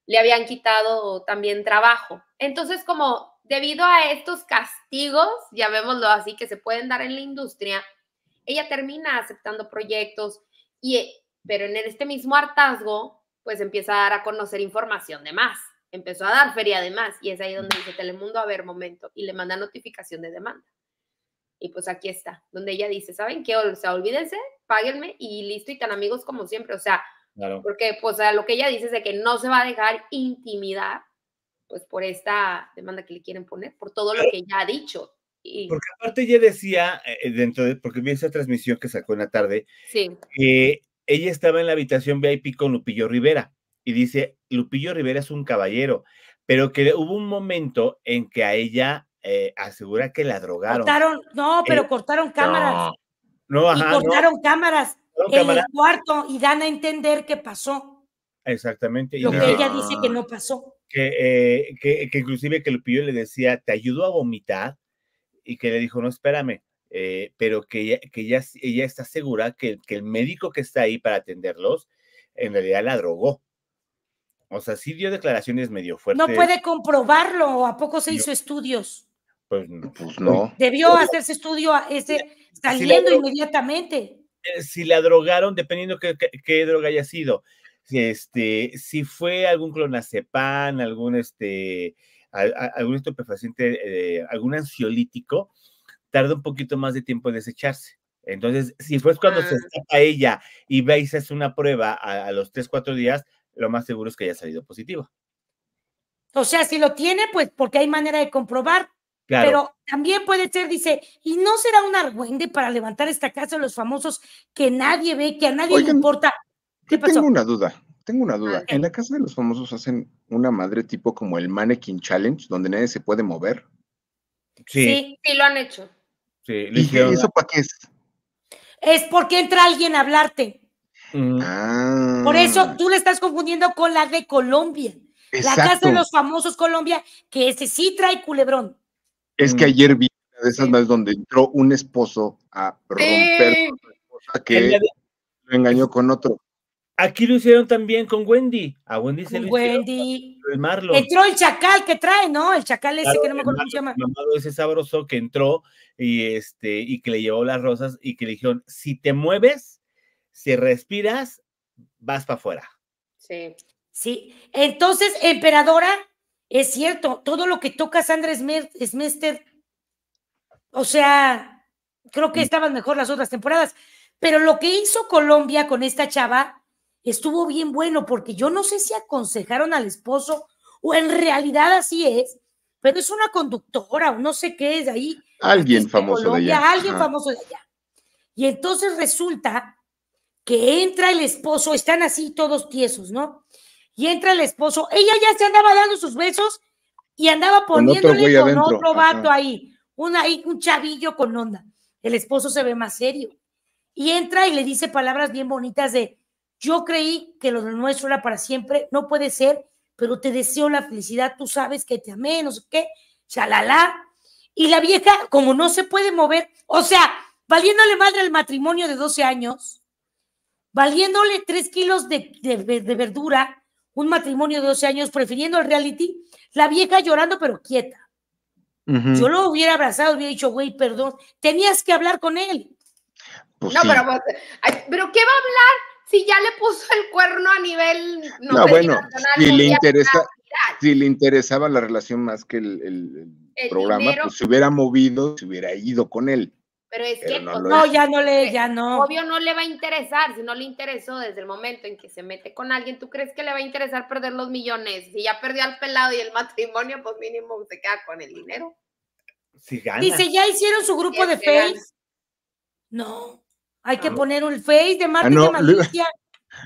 le habían quitado también trabajo. Entonces, como debido a estos castigos, llamémoslo así, que se pueden dar en la industria, ella termina aceptando proyectos, y, eh, pero en este mismo hartazgo, pues empieza a dar a conocer información de más, empezó a dar feria de más, y es ahí donde dice Telemundo, a ver, momento, y le manda notificación de demanda. Y pues aquí está, donde ella dice, ¿saben qué? O sea, olvídense, páguenme y listo, y tan amigos como siempre, o sea, porque, pues, a lo que ella dice es de que no se va a dejar intimidar, pues, por esta demanda que le quieren poner, por todo lo que ella ha dicho. Porque aparte ella decía, eh, eh, dentro de, porque vi esa transmisión que sacó en la tarde, sí. que ella estaba en la habitación VIP con Lupillo Rivera y dice, Lupillo Rivera es un caballero, pero que hubo un momento en que a ella eh, asegura que la drogaron. Cortaron, no, pero cortaron cámaras. No, ajá, y cortaron cámaras en el cuarto y dan a entender que pasó. Exactamente. Lo que ella dice que no pasó. Que, eh, que, que, inclusive le decía, te ayudo a vomitar, y que le dijo, no, espérame, eh, pero que, ella, ella, está segura que, el médico que está ahí para atenderlos, en realidad la drogó. O sea, sí dio declaraciones medio fuertes. No puede comprobarlo, ¿a poco se hizo estudios? Pues, no. Pues Debió pues hacerse estudio ese, saliendo inmediatamente. Eh, si la drogaron, dependiendo qué, qué, droga haya sido. Este, si fue algún clonazepam, algún este, algún estupefaciente, eh, algún ansiolítico, tarda un poquito más de tiempo en desecharse. Entonces, si fue cuando se ah. escapa ella y veis es una prueba a, a los 3, 4 días, lo más seguro es que haya salido positivo. O sea, si lo tiene, pues porque hay manera de comprobar, pero también puede ser, dice, ¿y no será un argüende para levantar esta casa de los famosos que nadie ve, que a nadie le importa? Tengo una duda, tengo una duda. ¿En la casa de los famosos hacen una madre tipo como el Mannequin Challenge, donde nadie se puede mover? Sí, sí, lo han hecho. Sí, ¿Y eso para qué es? Es porque entra alguien a hablarte. Ah. Por eso tú le estás confundiendo con la de Colombia. La casa de los famosos Colombia, que ese sí trae culebrón. Es que mm. ayer vi una de esas más donde entró un esposo a romper con a esposa que lo engañó pues con otro. Aquí lo hicieron también con Wendy. A Wendy se le Wendy. El Entró el chacal que trae, ¿no? El chacal ese que no me acuerdo cómo se llama. ese sabroso que entró y este y que le llevó las rosas y que le dijeron, si te mueves, si respiras, vas para afuera. Sí. Sí. Entonces, emperadora, es cierto, todo lo que toca Sandra Smester, o sea, creo que mm. estaban mejor las otras temporadas, pero lo que hizo Colombia con esta chava estuvo bien bueno, porque yo no sé si aconsejaron al esposo o en realidad así es, pero es una conductora o no sé qué es ahí. Alguien famoso de allá. Alguien famoso de allá. Y entonces resulta que entra el esposo, están así todos tiesos, ¿no? y entra el esposo. Ella ya se andaba dando sus besos y andaba poniéndole con otro, vato ahí, un, ahí, un chavillo con onda. El esposo se ve más serio. Y entra y le dice palabras bien bonitas de, yo creí que lo nuestro era para siempre, no puede ser, pero te deseo la felicidad, tú sabes que te amé, no sé qué, chalala. Y la vieja, como no se puede mover, o sea, valiéndole madre el matrimonio de 12 años, valiéndole 3 kilos de, de verdura, un matrimonio de 12 años prefiriendo el reality, la vieja llorando pero quieta. Yo lo hubiera abrazado, hubiera dicho, güey, perdón, tenías que hablar con él. Pues no, pero, pues, pero ¿qué va a hablar si ya le puso el cuerno a nivel... No, no bueno, si le, interesa, si le interesaba la relación más que el, programa, pues se hubiera movido, se hubiera ido con él. Pero es que no, ya no le, eh, ya no. Obvio no le va a interesar, si no le interesó desde el momento en que se mete con alguien, ¿tú crees que le va a interesar perder los millones? Si ya perdió al pelado y el matrimonio, pues mínimo se queda con el dinero. Si gana. Dice, ¿ya hicieron su grupo de Face? No, hay que ah, poner un Face de ah, Martín de no,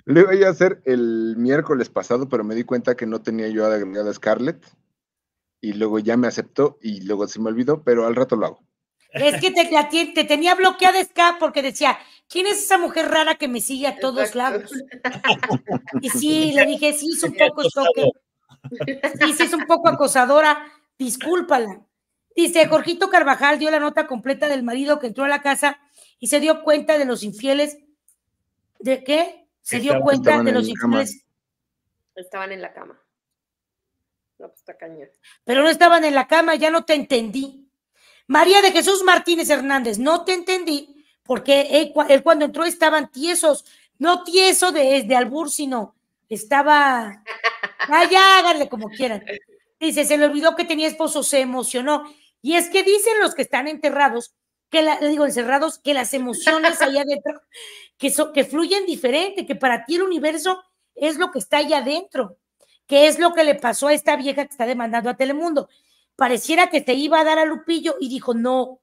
lo iba a hacer el miércoles pasado, pero me di cuenta que no tenía yo a Scarlett. Y luego ya me aceptó y luego se me olvidó, pero al rato lo hago. Es que te, tenía bloqueada Ska porque decía, ¿quién es esa mujer rara que me sigue a todos lados? Y sí, le dije, sí, es un poco Sí, es un poco acosadora, discúlpala. Dice, Jorgito Carvajal dio la nota completa del marido que entró a la casa y se dio cuenta de los infieles. ¿De qué? Se dio cuenta de los infieles. Estaban en la cama. No, pues está Pero no estaban en la cama, ya no te entendí. María de Jesús Martínez Hernández, no te entendí, porque él, cuando entró estaban tiesos, no tieso de, de albur, sino estaba. Vaya, háganle como quieran. Dice, se le olvidó que tenía esposo, se emocionó. Y es que dicen los que están enterrados, que digo encerrados, que las emociones allá adentro, que, que fluyen diferente, que para ti el universo es lo que está allá adentro, que es lo que le pasó a esta vieja que está demandando a Telemundo pareciera que te iba a dar a Lupillo y dijo, no,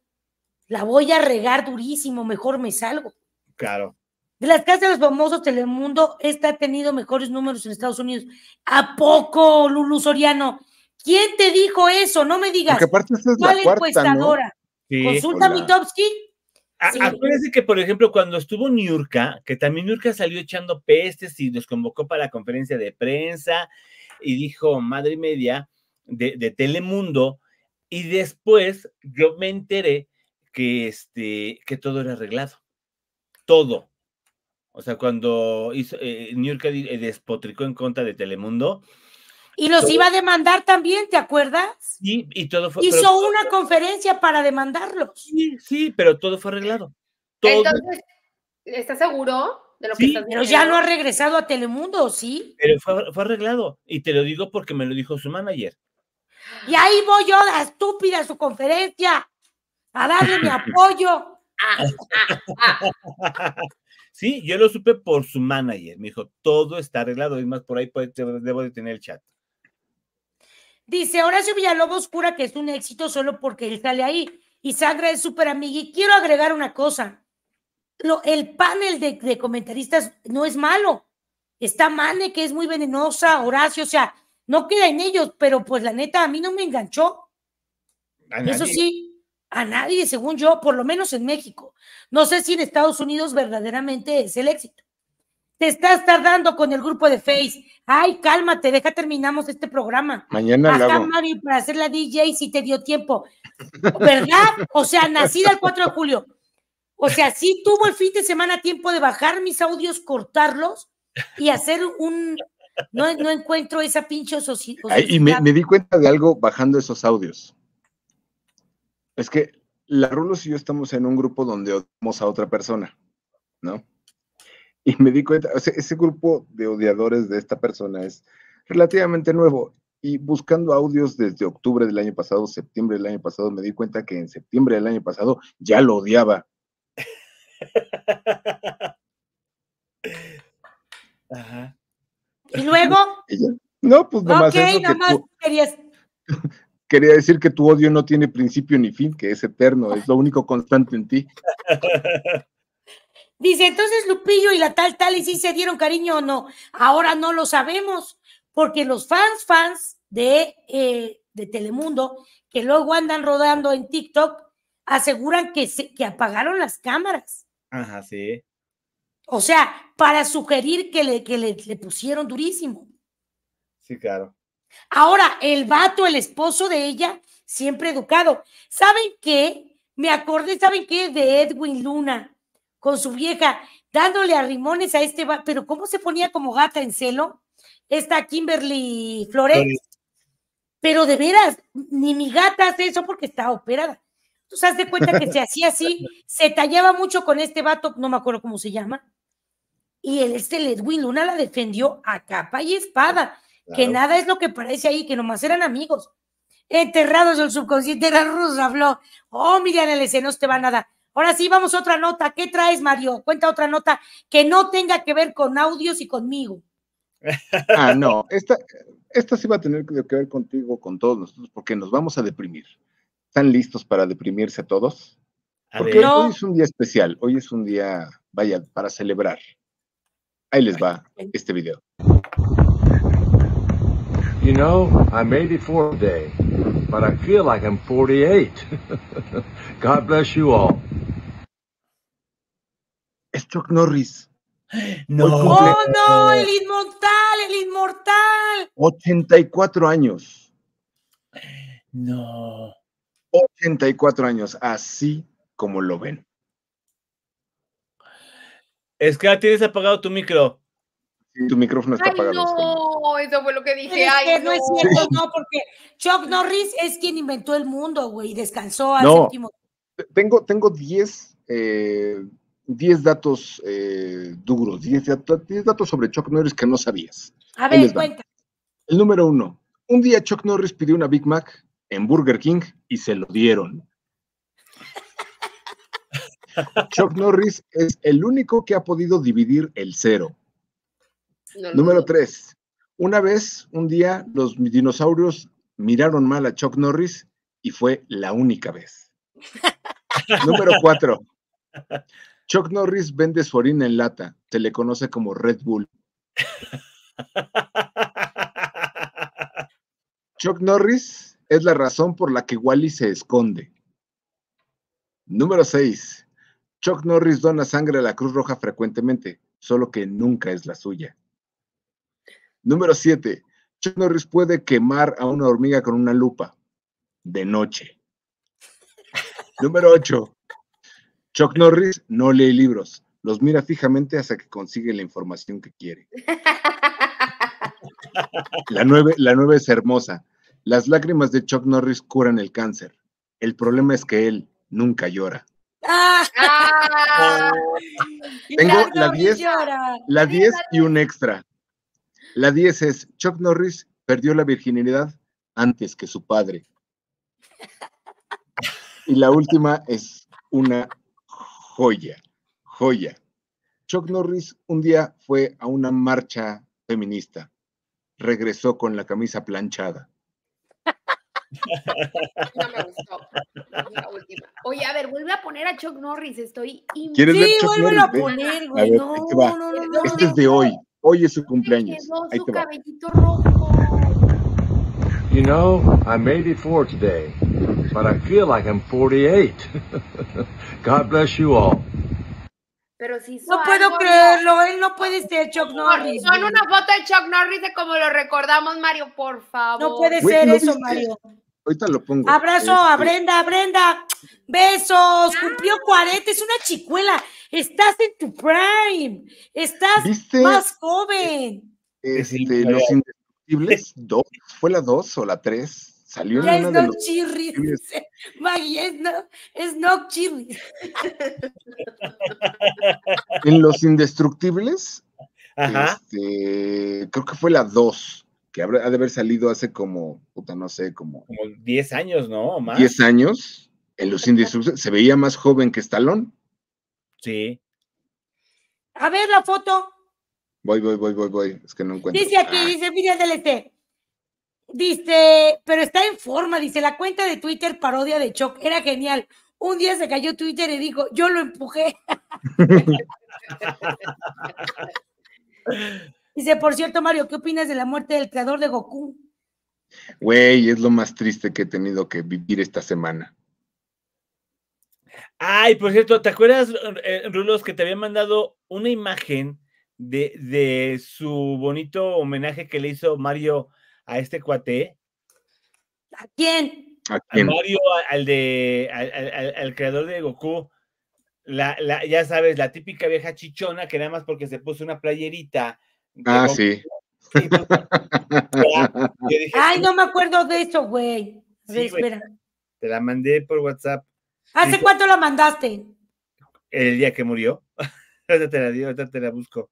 la voy a regar durísimo, mejor me salgo. Claro. De las casas de los famosos, Telemundo, esta ha tenido mejores números en Estados Unidos. ¿A poco, Lulu Soriano? ¿Quién te dijo eso? No me digas. parte es ¿Cuál encuestadora? Consulta a Mitowski. que, por ejemplo, cuando estuvo Niurka, que también Niurka salió echando pestes y los convocó para la conferencia de prensa y dijo, madre media, de, Telemundo y después yo me enteré que, este, que todo era arreglado. Todo. O sea, cuando hizo, eh, New York eh, despotricó en contra de Telemundo. Y los iba a demandar también, ¿te acuerdas? Sí, y todo Hizo una conferencia para demandarlo Sí, sí, pero todo fue arreglado. Entonces, ¿estás seguro de lo que Pero ya no ha regresado a Telemundo, ¿sí? Pero fue, fue arreglado. Y te lo digo porque me lo dijo su manager. Y ahí voy yo, estúpida, a su conferencia, a darle mi apoyo. sí, yo lo supe por su manager. Me dijo, todo está arreglado. Y más, por ahí debo de tener el chat. Dice Horacio Villalobos cura que es un éxito solo porque él sale ahí. Y Sandra es súper amiga. Y quiero agregar una cosa. Lo, el panel de, de comentaristas no es malo. Está Mane, que es muy venenosa, Horacio, o sea, no queda en ellos, pero pues la neta a mí no me enganchó. Eso sí, a nadie, según yo, por lo menos en México. No sé si en Estados Unidos verdaderamente es el éxito. Te estás tardando con el grupo de Face. Ay, cálmate, deja terminamos este programa. Mañana para hacer la DJ si te dio tiempo. ¿Verdad? O sea, nacida el 4 de julio. O sea, sí tuvo el fin de semana tiempo de bajar mis audios, cortarlos y hacer un, no, encuentro esa pinche sociedad. Y me, di cuenta de algo bajando esos audios. Es que la Rulos y yo estamos en un grupo donde odiamos a otra persona, ¿no? Y me di cuenta, o sea, ese grupo de odiadores de esta persona es relativamente nuevo. Y buscando audios desde octubre del año pasado, septiembre del año pasado, me di cuenta que en septiembre del año pasado ya lo odiaba. Ajá. ¿Y luego? no, pues nomás Ok, eso Quería decir que tu odio no tiene principio ni fin, que es eterno, es lo único constante en ti. Dice, entonces Lupillo y la tal tal y si se dieron cariño o no. Ahora no lo sabemos, porque los fans, fans de, eh, de Telemundo, que luego andan rodando en TikTok, aseguran que, se, que apagaron las cámaras. Ajá, sí. O sea, para sugerir que le, que le, pusieron durísimo. Sí, claro. Ahora, el vato, el esposo de ella, siempre educado. ¿Saben qué? Me acordé, ¿saben qué? De Edwin Luna, con su vieja, dándole arrimones a este vato. Pero ¿cómo se ponía como gata en celo? Esta Kimberly Flores. Pero de veras, ni mi gata hace eso porque está operada. Tú has de cuenta que se hacía así, se tallaba mucho con este vato, no me acuerdo cómo se llama, y el este Ledwin Luna la defendió a capa y espada, que nada es lo que parece ahí, que nomás eran amigos. Enterrados el subconsciente, era Rus, habló. Oh, Miriam LC, no te va nada. Ahora sí, vamos a otra nota. ¿Qué traes, Mario? Cuenta otra nota que no tenga que ver con audios y conmigo. ah, no, esta, esta sí va a tener que ver contigo, con todos nosotros, porque nos vamos a deprimir. ¿Están listos para deprimirse todos? Porque hoy es un día especial, hoy es un día, vaya, para celebrar. Ahí les va este video. You know, I'm 84 today, but I feel like I'm 48. God bless you all. Es Chuck Norris. No, oh, no, el inmortal, el inmortal. 84 años. No. 84 años, así como lo ven. Es que ya tienes apagado tu micro. Sí, tu micrófono está Ay, apagado. No, eso fue lo que dije. que no. es cierto, no, porque Chuck Norris es quien inventó el mundo, güey, y descansó hace no, Tengo, tengo 10 eh, datos eh, duros, 10 datos, datos sobre Chuck Norris que no sabías. A ver, cuenta. El número uno. Un día Chuck Norris pidió una Big Mac en Burger King y se lo dieron. Chuck Norris es el único que ha podido dividir el cero. Número tres. Una vez, un día, los dinosaurios miraron mal a Chuck Norris y fue la única vez. Número cuatro. Chuck Norris vende su orina en lata. Se le conoce como Red Bull. Chuck Norris es la razón por la que Wally se esconde. Número 6. Chuck Norris dona sangre a la Cruz Roja frecuentemente, solo que nunca es la suya. Número 7. Chuck Norris puede quemar a una hormiga con una lupa de noche. Número 8. Chuck Norris no lee libros, los mira fijamente hasta que consigue la información que quiere. La 9 la es hermosa. Las lágrimas de Chuck Norris curan el cáncer. El problema es que él nunca llora. Ah. tengo la 10, la 10 y un extra. La 10 es Chuck Norris perdió la virginidad antes que su padre. Y la última es una joya, joya. Chuck Norris un día fue a una marcha feminista, regresó con la camisa planchada no me gustó. Oye, a ver, vuelve a poner a Chuck Norris. Estoy Sí, vuelve a poner, güey. No, no, no, Este es de hoy. Hoy es su cumpleaños. Ahí te va. You know, I'm 84 today, but I feel like I'm 48. God bless you all. Pero sí No puedo creerlo, él no puede ser Chuck Norris. Son una foto de Chuck Norris de como lo recordamos, Mario, por favor. No puede ser eso, Mario. Ahorita lo pongo. Abrazo a este, Brenda, Brenda. Besos. Cumplió 40, es una chicuela. Estás en tu prime. Estás más joven. este, Los Indestructibles, dos, ¿fue la 2 o la 3? ya en es no Los... Maggie, es no, es chirri. en Los Indestructibles, Ajá. Este, creo que fue la 2, que ha de haber salido hace como, puta, no sé, como... Como 10 años, ¿no? O más. 10 años. En Los Indestructibles se veía más joven que Stallone. Sí. A ver la foto. Voy, voy, voy, voy, voy. Es que no encuentro. Dice aquí, ah. dice, fíjate del este. Dice, pero está en forma, dice, la cuenta de Twitter parodia de Choc, era genial. Un día se cayó Twitter y dijo, yo lo empujé. dice, por cierto, Mario, ¿qué opinas de la muerte del creador de Goku? Güey, es lo más triste que he tenido que vivir esta semana. Ay, por cierto, ¿te acuerdas, eh, Rulos, que te había mandado una imagen de, de su bonito homenaje que le hizo Mario a este cuate. ¿A quién? ¿A, Mario, al de al, creador de Goku. ya sabes, la típica vieja chichona que nada más porque se puso una playerita. Ah, sí. Pues, Ay, no me acuerdo de eso, güey. Te la mandé por WhatsApp. ¿Hace cuánto la mandaste? El día que murió. ahorita te la busco.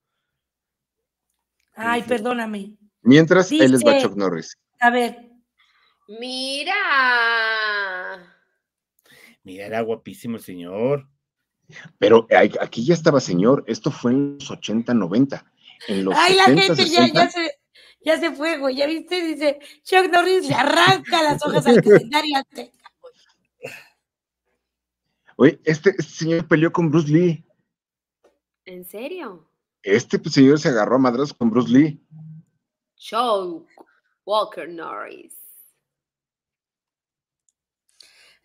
Ay, perdóname. Mientras, él es Chuck Norris. A ver. Mira. Mira, era guapísimo el señor. Pero aquí ya estaba señor, esto fue en los 80, 90. En los Ay, la gente ya, ya, se, ya se fue, güey. Ya viste, dice, Chuck Norris le arranca las hojas al calendario Oye, este, este señor peleó con Bruce Lee. ¿En serio? Este pues, señor se agarró a madras con Bruce Lee. Chuck Walker Norris.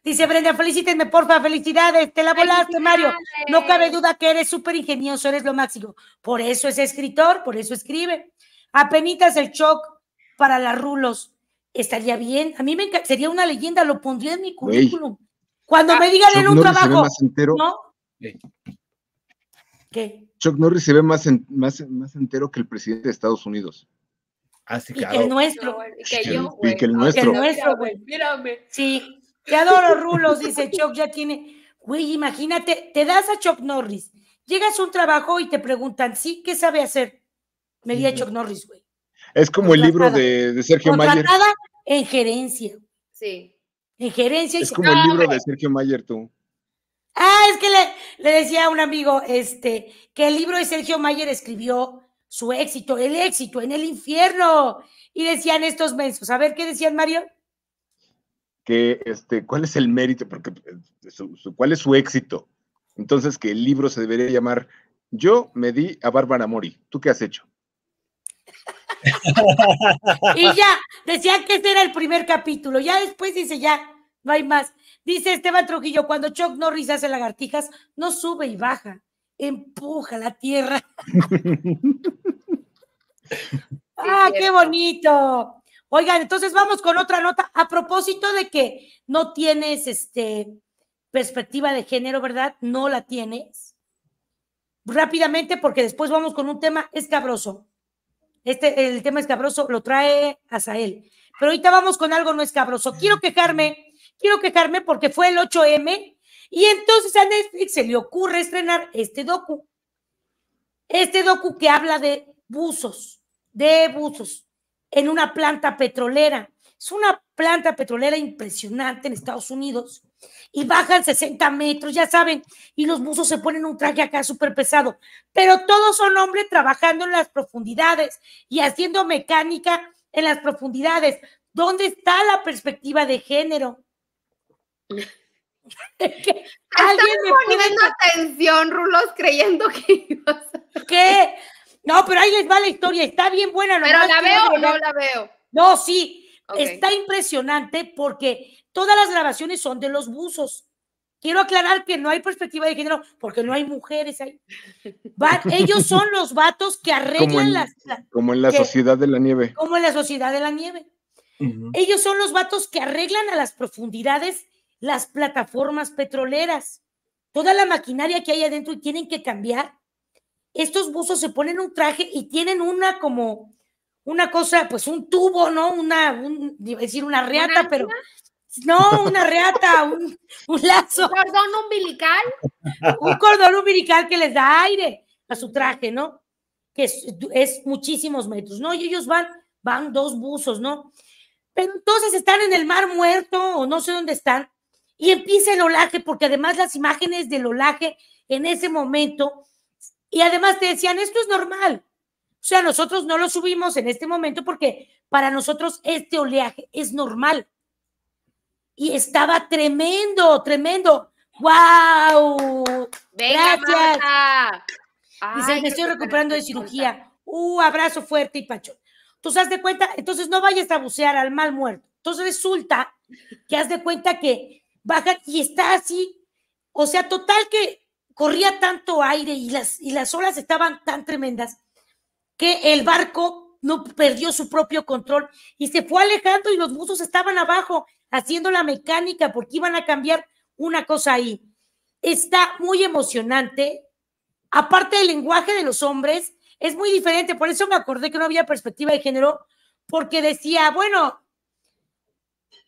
Dice Brenda, felicítenme, porfa, felicidades, te la volaste, Mario. No cabe duda que eres súper ingenioso, eres lo máximo. Por eso es escritor, por eso escribe. Apenitas el shock para las rulos. Estaría bien. A mí me sería una leyenda, lo pondría en mi currículum. Cuando me ah, digan en un trabajo. ¿No? ¿Qué? Chuck Norris se ve más, más, más entero que el presidente de Estados Unidos. Así ah, y que el nuestro. Y que, güey. que el nuestro. güey. Mírame. Sí. Te adoro, Rulos, dice Chuck, ya tiene. Güey, imagínate, te das a Chuck Norris, llegas a un trabajo y te preguntan, ¿sí? ¿Qué sabe hacer? Me di a Chuck Norris, güey. Es como el libro de, de Sergio Contratada Mayer. en gerencia. Sí. En gerencia. Es como el libro de Sergio Mayer, tú. Ah, es que le, le, decía a un amigo, este, que el libro de Sergio Mayer escribió su éxito, el éxito en el infierno. Y decían estos mensos, a ver qué decían Mario. Que este, ¿cuál es el mérito? Porque eh, ¿cuál es su éxito? Entonces que el libro se debería llamar Yo me di a Bárbara Mori. ¿Tú qué has hecho? y ya, decían que ese era el primer capítulo. Ya después dice, ya, no hay más. Dice Esteban Trujillo, cuando Chuck Norris hace lagartijas, no sube y baja empuja la tierra. ¡Ah, qué bonito! Oigan, entonces vamos con otra nota. A propósito de que no tienes este perspectiva de género, ¿verdad? No la tienes. Rápidamente, porque después vamos con un tema escabroso. Este, el tema escabroso lo trae Azael. Pero ahorita vamos con algo no escabroso. Quiero quejarme, quiero quejarme porque fue el 8M y entonces a Netflix se le ocurre estrenar este docu. Este docu que habla de buzos, de buzos, en una planta petrolera. Es una planta petrolera impresionante en Estados Unidos y bajan 60 metros, ya saben, y los buzos se ponen un traje acá súper pesado, pero todos son hombres trabajando en las profundidades y haciendo mecánica en las profundidades. ¿Dónde está la perspectiva de género? ¿Alguien me poniendo atención, Rulos, creyendo que No, pero ahí les va la historia, está bien buena. Pero la veo o no la veo. No, sí, está impresionante porque todas las grabaciones son de los buzos. Quiero aclarar que no hay perspectiva de género porque no hay mujeres ahí. ellos son los vatos que arreglan las... como en la sociedad de la nieve. Como en la sociedad de la nieve. Ellos son los vatos que arreglan a las profundidades las plataformas petroleras, toda la maquinaria que hay adentro y tienen que cambiar. Estos buzos se ponen un traje y tienen una como una cosa, pues un tubo, ¿no? Una, un, decir una reata, pero no, una reata, un, lazo. Un cordón umbilical. Un cordón umbilical que les da aire a su traje, ¿no? Que es, es, muchísimos metros, ¿no? Y ellos van, van dos buzos, ¿no? Pero entonces están en el mar muerto o no sé dónde están y empieza el olaje, porque además las imágenes del olaje en ese momento, y además te decían, esto es normal. O sea, nosotros no lo subimos en este momento porque para nosotros este oleaje es normal. Y estaba tremendo, tremendo. ¡Wow! Gracias. Dice, me estoy recuperando de cirugía. Un uh, abrazo fuerte y pacho. Entonces, haz de cuenta, entonces no vayas a bucear al mal muerto. Entonces resulta que haz de cuenta que baja y está así. O sea, total que corría tanto aire y las, y las olas estaban tan tremendas que el barco no perdió su propio control y se fue alejando y los buzos estaban abajo haciendo la mecánica porque iban a cambiar una cosa ahí. Está muy emocionante. Aparte del lenguaje de los hombres, es muy diferente. Por eso me acordé que no había perspectiva de género, porque decía, bueno,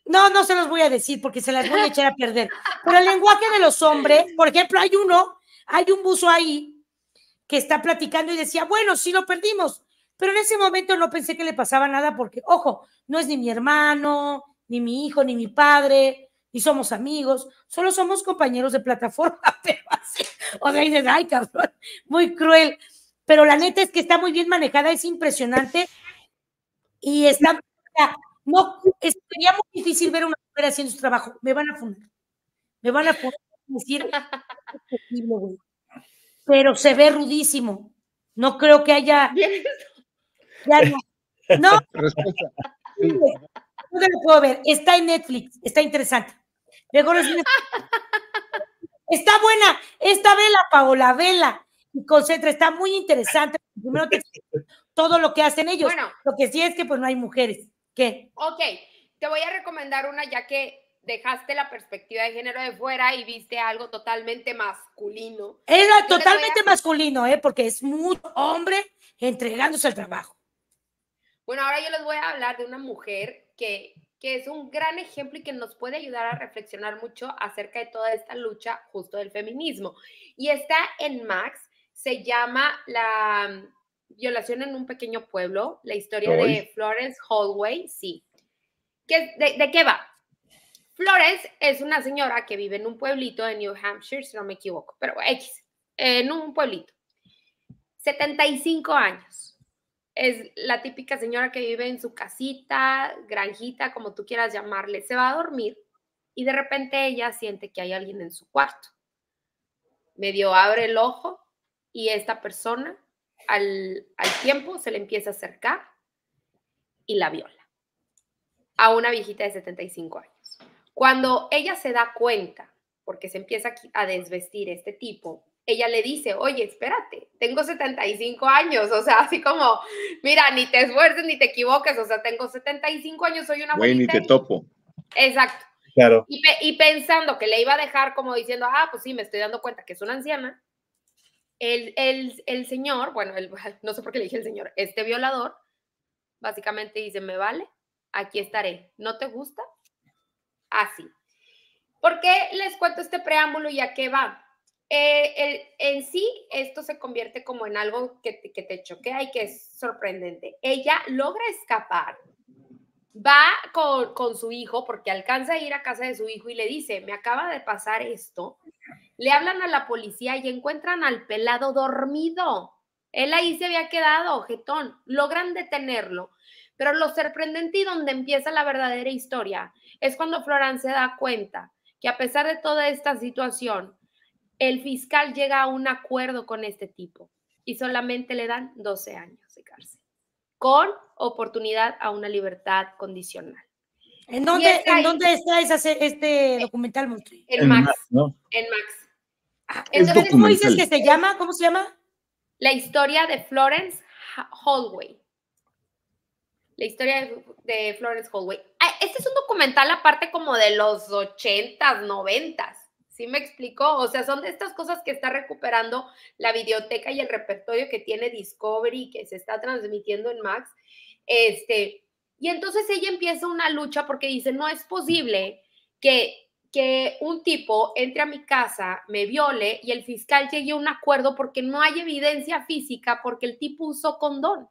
no, no se los voy a decir porque se las voy a echar a perder. Pero el lenguaje de los hombres, por ejemplo, hay uno, hay un buzo ahí que está platicando y decía, bueno, sí lo perdimos. Pero en ese momento no pensé que le pasaba nada porque, ojo, no es ni mi hermano, ni mi hijo, ni mi padre, ni somos amigos, solo somos compañeros de plataforma, o sea, dices, ay, cabrón, muy cruel. Pero la neta es que está muy bien manejada, es impresionante y está no, sería muy difícil ver a una mujer haciendo su trabajo. Me van a poner Me van a poner pero se ve rudísimo. No creo que haya. no. No. lo puedo ver. Está en Netflix. Está interesante. Está buena. Esta vela, Paola, vela. Y concentra. Está muy interesante. Primero te... todo lo que hacen ellos. Lo que sí es que pues no hay mujeres. ¿Qué? Ok, te voy a recomendar una ya que dejaste la perspectiva de género de fuera y viste algo totalmente masculino. Era totalmente masculino, ¿eh? Porque es mucho hombre entregándose al trabajo. Bueno, ahora yo les voy a hablar de una mujer que, que es un gran ejemplo y que nos puede ayudar a reflexionar mucho acerca de toda esta lucha justo del feminismo. Y está en Max, se llama la violación en un pequeño pueblo, la historia de Florence Hallway, sí. ¿Qué, de, de, qué va? Florence es una señora que vive en un pueblito de New Hampshire, si no me equivoco, pero X, en un pueblito. 75 años. Es la típica señora que vive en su casita, granjita, como tú quieras llamarle. Se va a dormir y de repente ella siente que hay alguien en su cuarto. Medio abre el ojo y esta persona al, tiempo se le empieza a acercar y la viola a una viejita de 75 años. Cuando ella se da cuenta, porque se empieza a desvestir este tipo, ella le dice, oye, espérate, tengo 75 años, o sea, así como, mira, ni te esfuerces ni te equivoques, o sea, tengo 75 años, soy una... Güey, ni te topo. Exacto. Claro. y pensando que le iba a dejar como diciendo, ah, pues sí, me estoy dando cuenta que es una anciana, el, señor, bueno, no sé por qué le dije el señor, este violador, básicamente dice, me vale, aquí estaré, ¿no te gusta? Así. ¿Por qué les cuento este preámbulo y a qué va? Eh, en sí, esto se convierte como en algo que te, que te choquea y que es sorprendente. Ella logra escapar, va con, con, su hijo, porque alcanza a ir a casa de su hijo y le dice, me acaba de pasar esto, le hablan a la policía y encuentran al pelado dormido. Él ahí se había quedado, ojetón. Logran detenerlo. Pero lo sorprendente y donde empieza la verdadera historia es cuando Florán se da cuenta que a pesar de toda esta situación, el fiscal llega a un acuerdo con este tipo y solamente le dan 12 años de cárcel, con oportunidad a una libertad condicional. ¿En dónde, está ese, este documental, el En Max. En Max. Entonces, ¿cómo dices que se llama? ¿Cómo se llama? La historia de Florence Hallway. La historia de Florence Hallway. Ah, este es un documental aparte como de los 80 noventas, 90 ¿Sí me explico? O sea, son de estas cosas que está recuperando la biblioteca y el repertorio que tiene Discovery, que se está transmitiendo en Max. Este, y entonces ella empieza una lucha porque dice, no es posible que que un tipo entre a mi casa, me viole y el fiscal llegue a un acuerdo porque no hay evidencia física porque el tipo usó condón.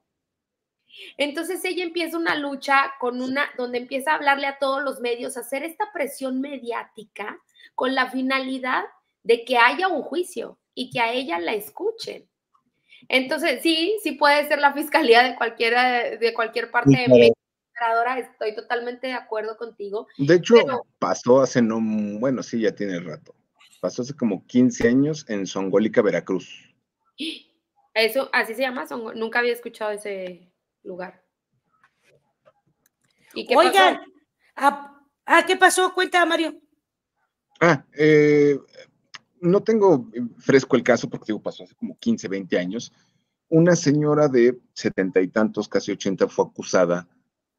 Entonces ella empieza una lucha con una donde empieza a hablarle a todos los medios, hacer esta presión mediática con la finalidad de que haya un juicio y que a ella la escuchen. Entonces, sí, sí puede ser la fiscalía de cualquiera de cualquier parte de México estoy totalmente de acuerdo contigo. De hecho, pasó hace no, bueno, sí, ya tiene rato. Pasó hace como 15 años en Songólica, Veracruz. Eso, así se llama, nunca había escuchado ese lugar. ¿Y qué pasó? ¿Ah, ah, qué pasó? Cuenta, Mario. Ah, eh, no tengo fresco el caso porque digo, pasó hace como 15, 20 años. Una señora de setenta y tantos, casi ochenta, fue acusada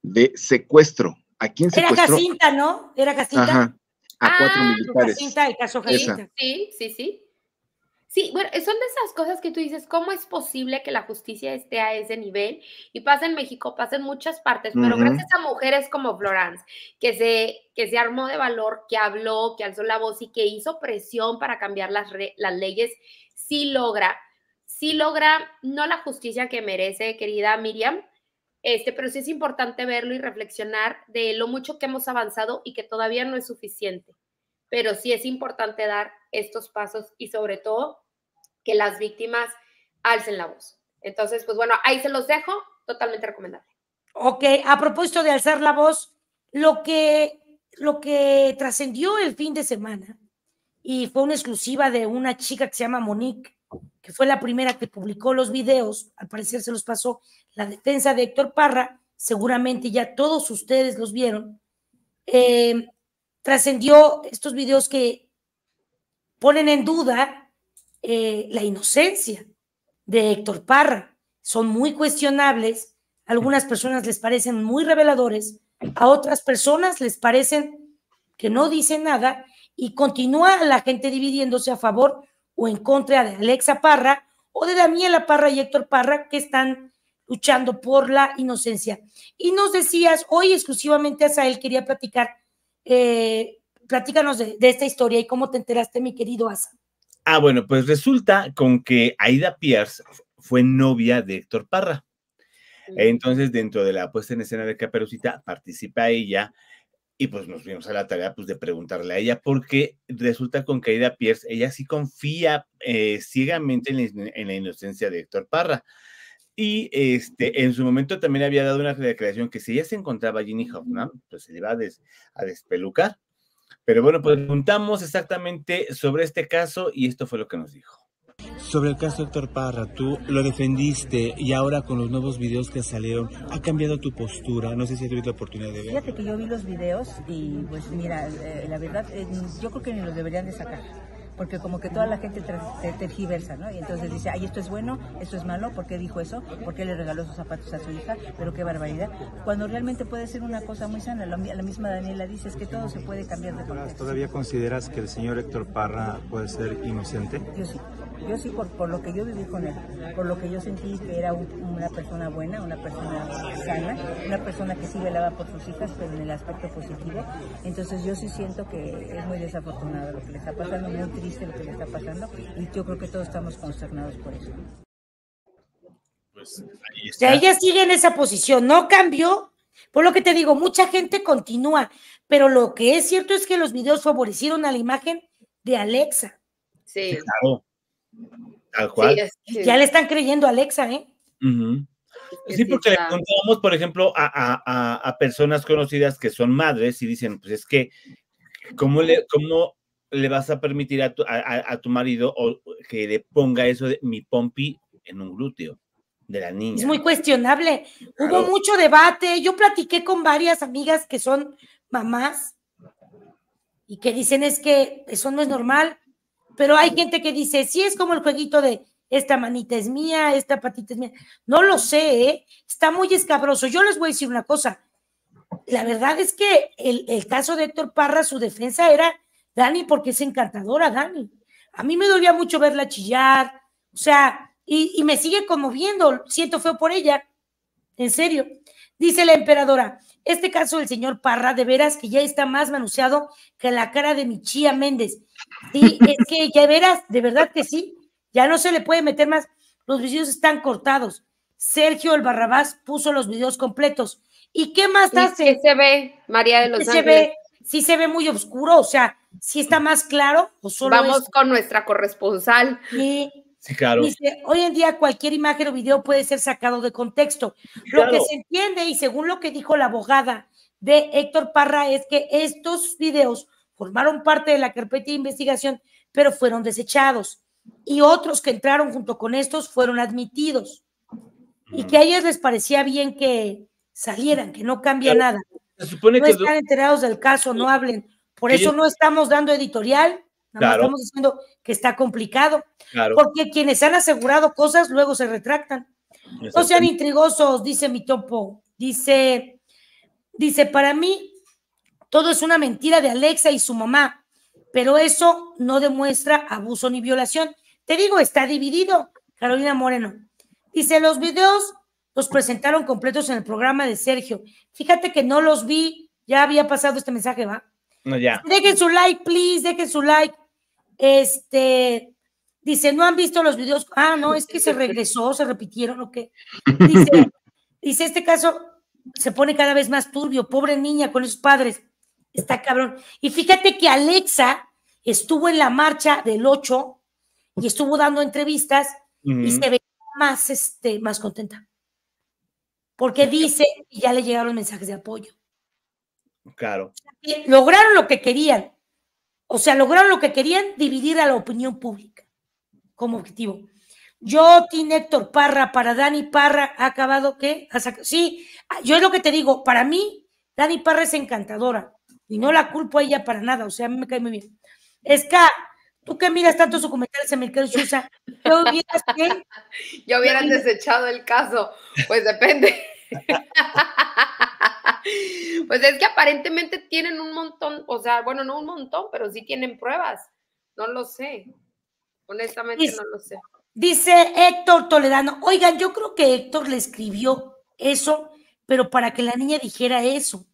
de secuestro. ¿A quién Era Jacinta, ¿no? Era Jacinta. Ajá, a ah, cuatro militares. el caso Jacinta. Sí, sí, sí. Sí, bueno, son de esas cosas que tú dices, ¿cómo es posible que la justicia esté a ese nivel? Y pasa en México, pasa en muchas partes, pero gracias a mujeres como Florence, que se, que se armó de valor, que habló, que alzó la voz y que hizo presión para cambiar las, las leyes, sí logra, sí logra, no la justicia que merece, querida Miriam, este, pero sí es importante verlo y reflexionar de lo mucho que hemos avanzado y que todavía no es suficiente. Pero sí es importante dar estos pasos y sobre todo que las víctimas alcen la voz. Entonces, pues bueno, ahí se los dejo, totalmente recomendable. Ok, a propósito de alzar la voz, lo que, lo que trascendió el fin de semana y fue una exclusiva de una chica que se llama Monique, que fue la primera que publicó los videos, al parecer se los pasó la defensa de Héctor Parra, seguramente ya todos ustedes los vieron, eh, trascendió estos videos que ponen en duda eh, la inocencia de Héctor Parra. Son muy cuestionables, algunas personas les parecen muy reveladores, a otras personas les parecen que no dicen nada y continúa la gente dividiéndose a favor o en contra de Alexa Parra o de Daniela Parra y Héctor Parra que están luchando por la inocencia. Y nos decías, hoy exclusivamente a él quería platicar, eh, platícanos de, de, esta historia y cómo te enteraste, mi querido Asa. Ah, bueno, pues resulta con que Aida Pierce fue novia de Héctor Parra. Mm. Entonces, dentro de la puesta en escena de Caperucita, participa ella y pues nos fuimos a la tarea pues, de preguntarle a ella, porque resulta con Caída Pierce, ella sí confía eh, ciegamente en la, inocencia de Héctor Parra. Y este, en su momento también había dado una declaración que si ella se encontraba Ginny Hoffman, pues se le iba a, a despelucar. Pero bueno, pues preguntamos exactamente sobre este caso y esto fue lo que nos dijo. Sobre el caso doctor Parra, tú lo defendiste y ahora con los nuevos videos que salieron, ¿ha cambiado tu postura? No sé si has tenido la oportunidad de ver. Fíjate que yo vi los videos y pues mira, eh, la verdad, eh, yo creo que ni los deberían de sacar porque como que toda la gente tergiversa, ¿no? Y entonces dice, ay, esto es bueno, esto es malo, ¿por qué dijo eso? ¿Por qué le regaló sus zapatos a su hija? Pero qué barbaridad. Cuando realmente puede ser una cosa muy sana, la, misma Daniela dice, es que todo se puede cambiar de contexto. ¿Todavía consideras que el señor Héctor Parra puede ser inocente? Yo sí. Yo sí, por, lo que yo viví con él, por lo que yo sentí que era una persona buena, una persona sana, una persona que sí velaba por sus hijas, pero en el aspecto positivo. Entonces yo sí siento que es muy desafortunado lo que le está pasando, dice lo que le está pasando y yo creo que todos estamos consternados por eso. Pues ahí está. ella sigue en esa posición, no cambió. Por lo que te digo, mucha gente continúa, pero lo que es cierto es que los videos favorecieron a la imagen de Alexa. Sí. Claro. cual. Ya le están creyendo a Alexa, ¿eh? Pues sí, porque le contamos, por ejemplo, a, a, personas conocidas que son madres y dicen, pues es que, ¿cómo, le, cómo le vas a permitir a tu, a, tu marido que le ponga eso de mi pompi en un glúteo de la niña. Es muy cuestionable. Hubo mucho debate. Yo platiqué con varias amigas que son mamás y que dicen es que eso no es normal, pero hay gente que dice, sí, es como el jueguito de esta manita es mía, esta patita es mía. No lo sé, ¿eh? está muy escabroso. Yo les voy a decir una cosa. La verdad es que el, el caso de Héctor Parra, su defensa era Dani porque es encantadora, Dani. A mí me dolía mucho verla chillar, o sea, y, me sigue conmoviendo, siento feo por ella, en serio. Dice la emperadora, este caso del señor Parra, de veras que ya está más manuseado que la cara de mi chía Méndez. Y es que ya Veras de verdad que sí, ya no se le puede meter más, los videos están cortados. Sergio el Barrabás puso los videos completos. ¿Y qué más hace? se ve, María de los Se ve? si se ve muy oscuro, o sea, si está más claro o solo Vamos con nuestra corresponsal. Sí. claro. Dice, hoy en día cualquier imagen o video puede ser sacado de contexto. Lo que se entiende y según lo que dijo la abogada de Héctor Parra es que estos videos formaron parte de la carpeta de investigación, pero fueron desechados. Y otros que entraron junto con estos fueron admitidos. Y que a ellos les parecía bien que salieran, que no cambia nada no están enterados del caso, no hablen. Por eso no estamos dando editorial, nada estamos diciendo que está complicado. Porque quienes han asegurado cosas luego se retractan. No sean intrigosos, dice mi topo. Dice, dice, para mí todo es una mentira de Alexa y su mamá, pero eso no demuestra abuso ni violación. Te digo, está dividido, Carolina Moreno. Dice, los videos los presentaron completos en el programa de Sergio. Fíjate que no los vi, ya había pasado este mensaje, ¿va? No, ya. Dejen su like, please, dejen su like. Este, dice, no han visto los videos. Ah, no, es que se regresó, se repitieron, ¿o qué? Dice, dice, este caso se pone cada vez más turbio, pobre niña con esos padres. Está cabrón. Y fíjate que Alexa estuvo en la marcha del 8 y estuvo dando entrevistas y se ve más, este, más contenta porque dice y ya le llegaron mensajes de apoyo. Claro. Lograron lo que querían. O sea, lograron lo que querían, dividir a la opinión pública como objetivo. Yo, ti, Héctor Parra, para Dani Parra, ha acabado, ¿qué? Sí, ah, yo es lo que te digo, para mí, Dani Parra es encantadora y no la culpo a ella para nada, o sea, a mí me cae muy bien. Es que tú que miras tantos documentales en Mercado Chusa, yo hubieras que... Yo hubieran desechado el caso, pues depende. pues es que aparentemente tienen un montón, o sea, bueno, no un montón, pero sí tienen pruebas. No lo sé. Honestamente no lo sé. Dice Héctor Toledano, oigan, yo creo que Héctor le escribió eso, pero para que la niña dijera eso.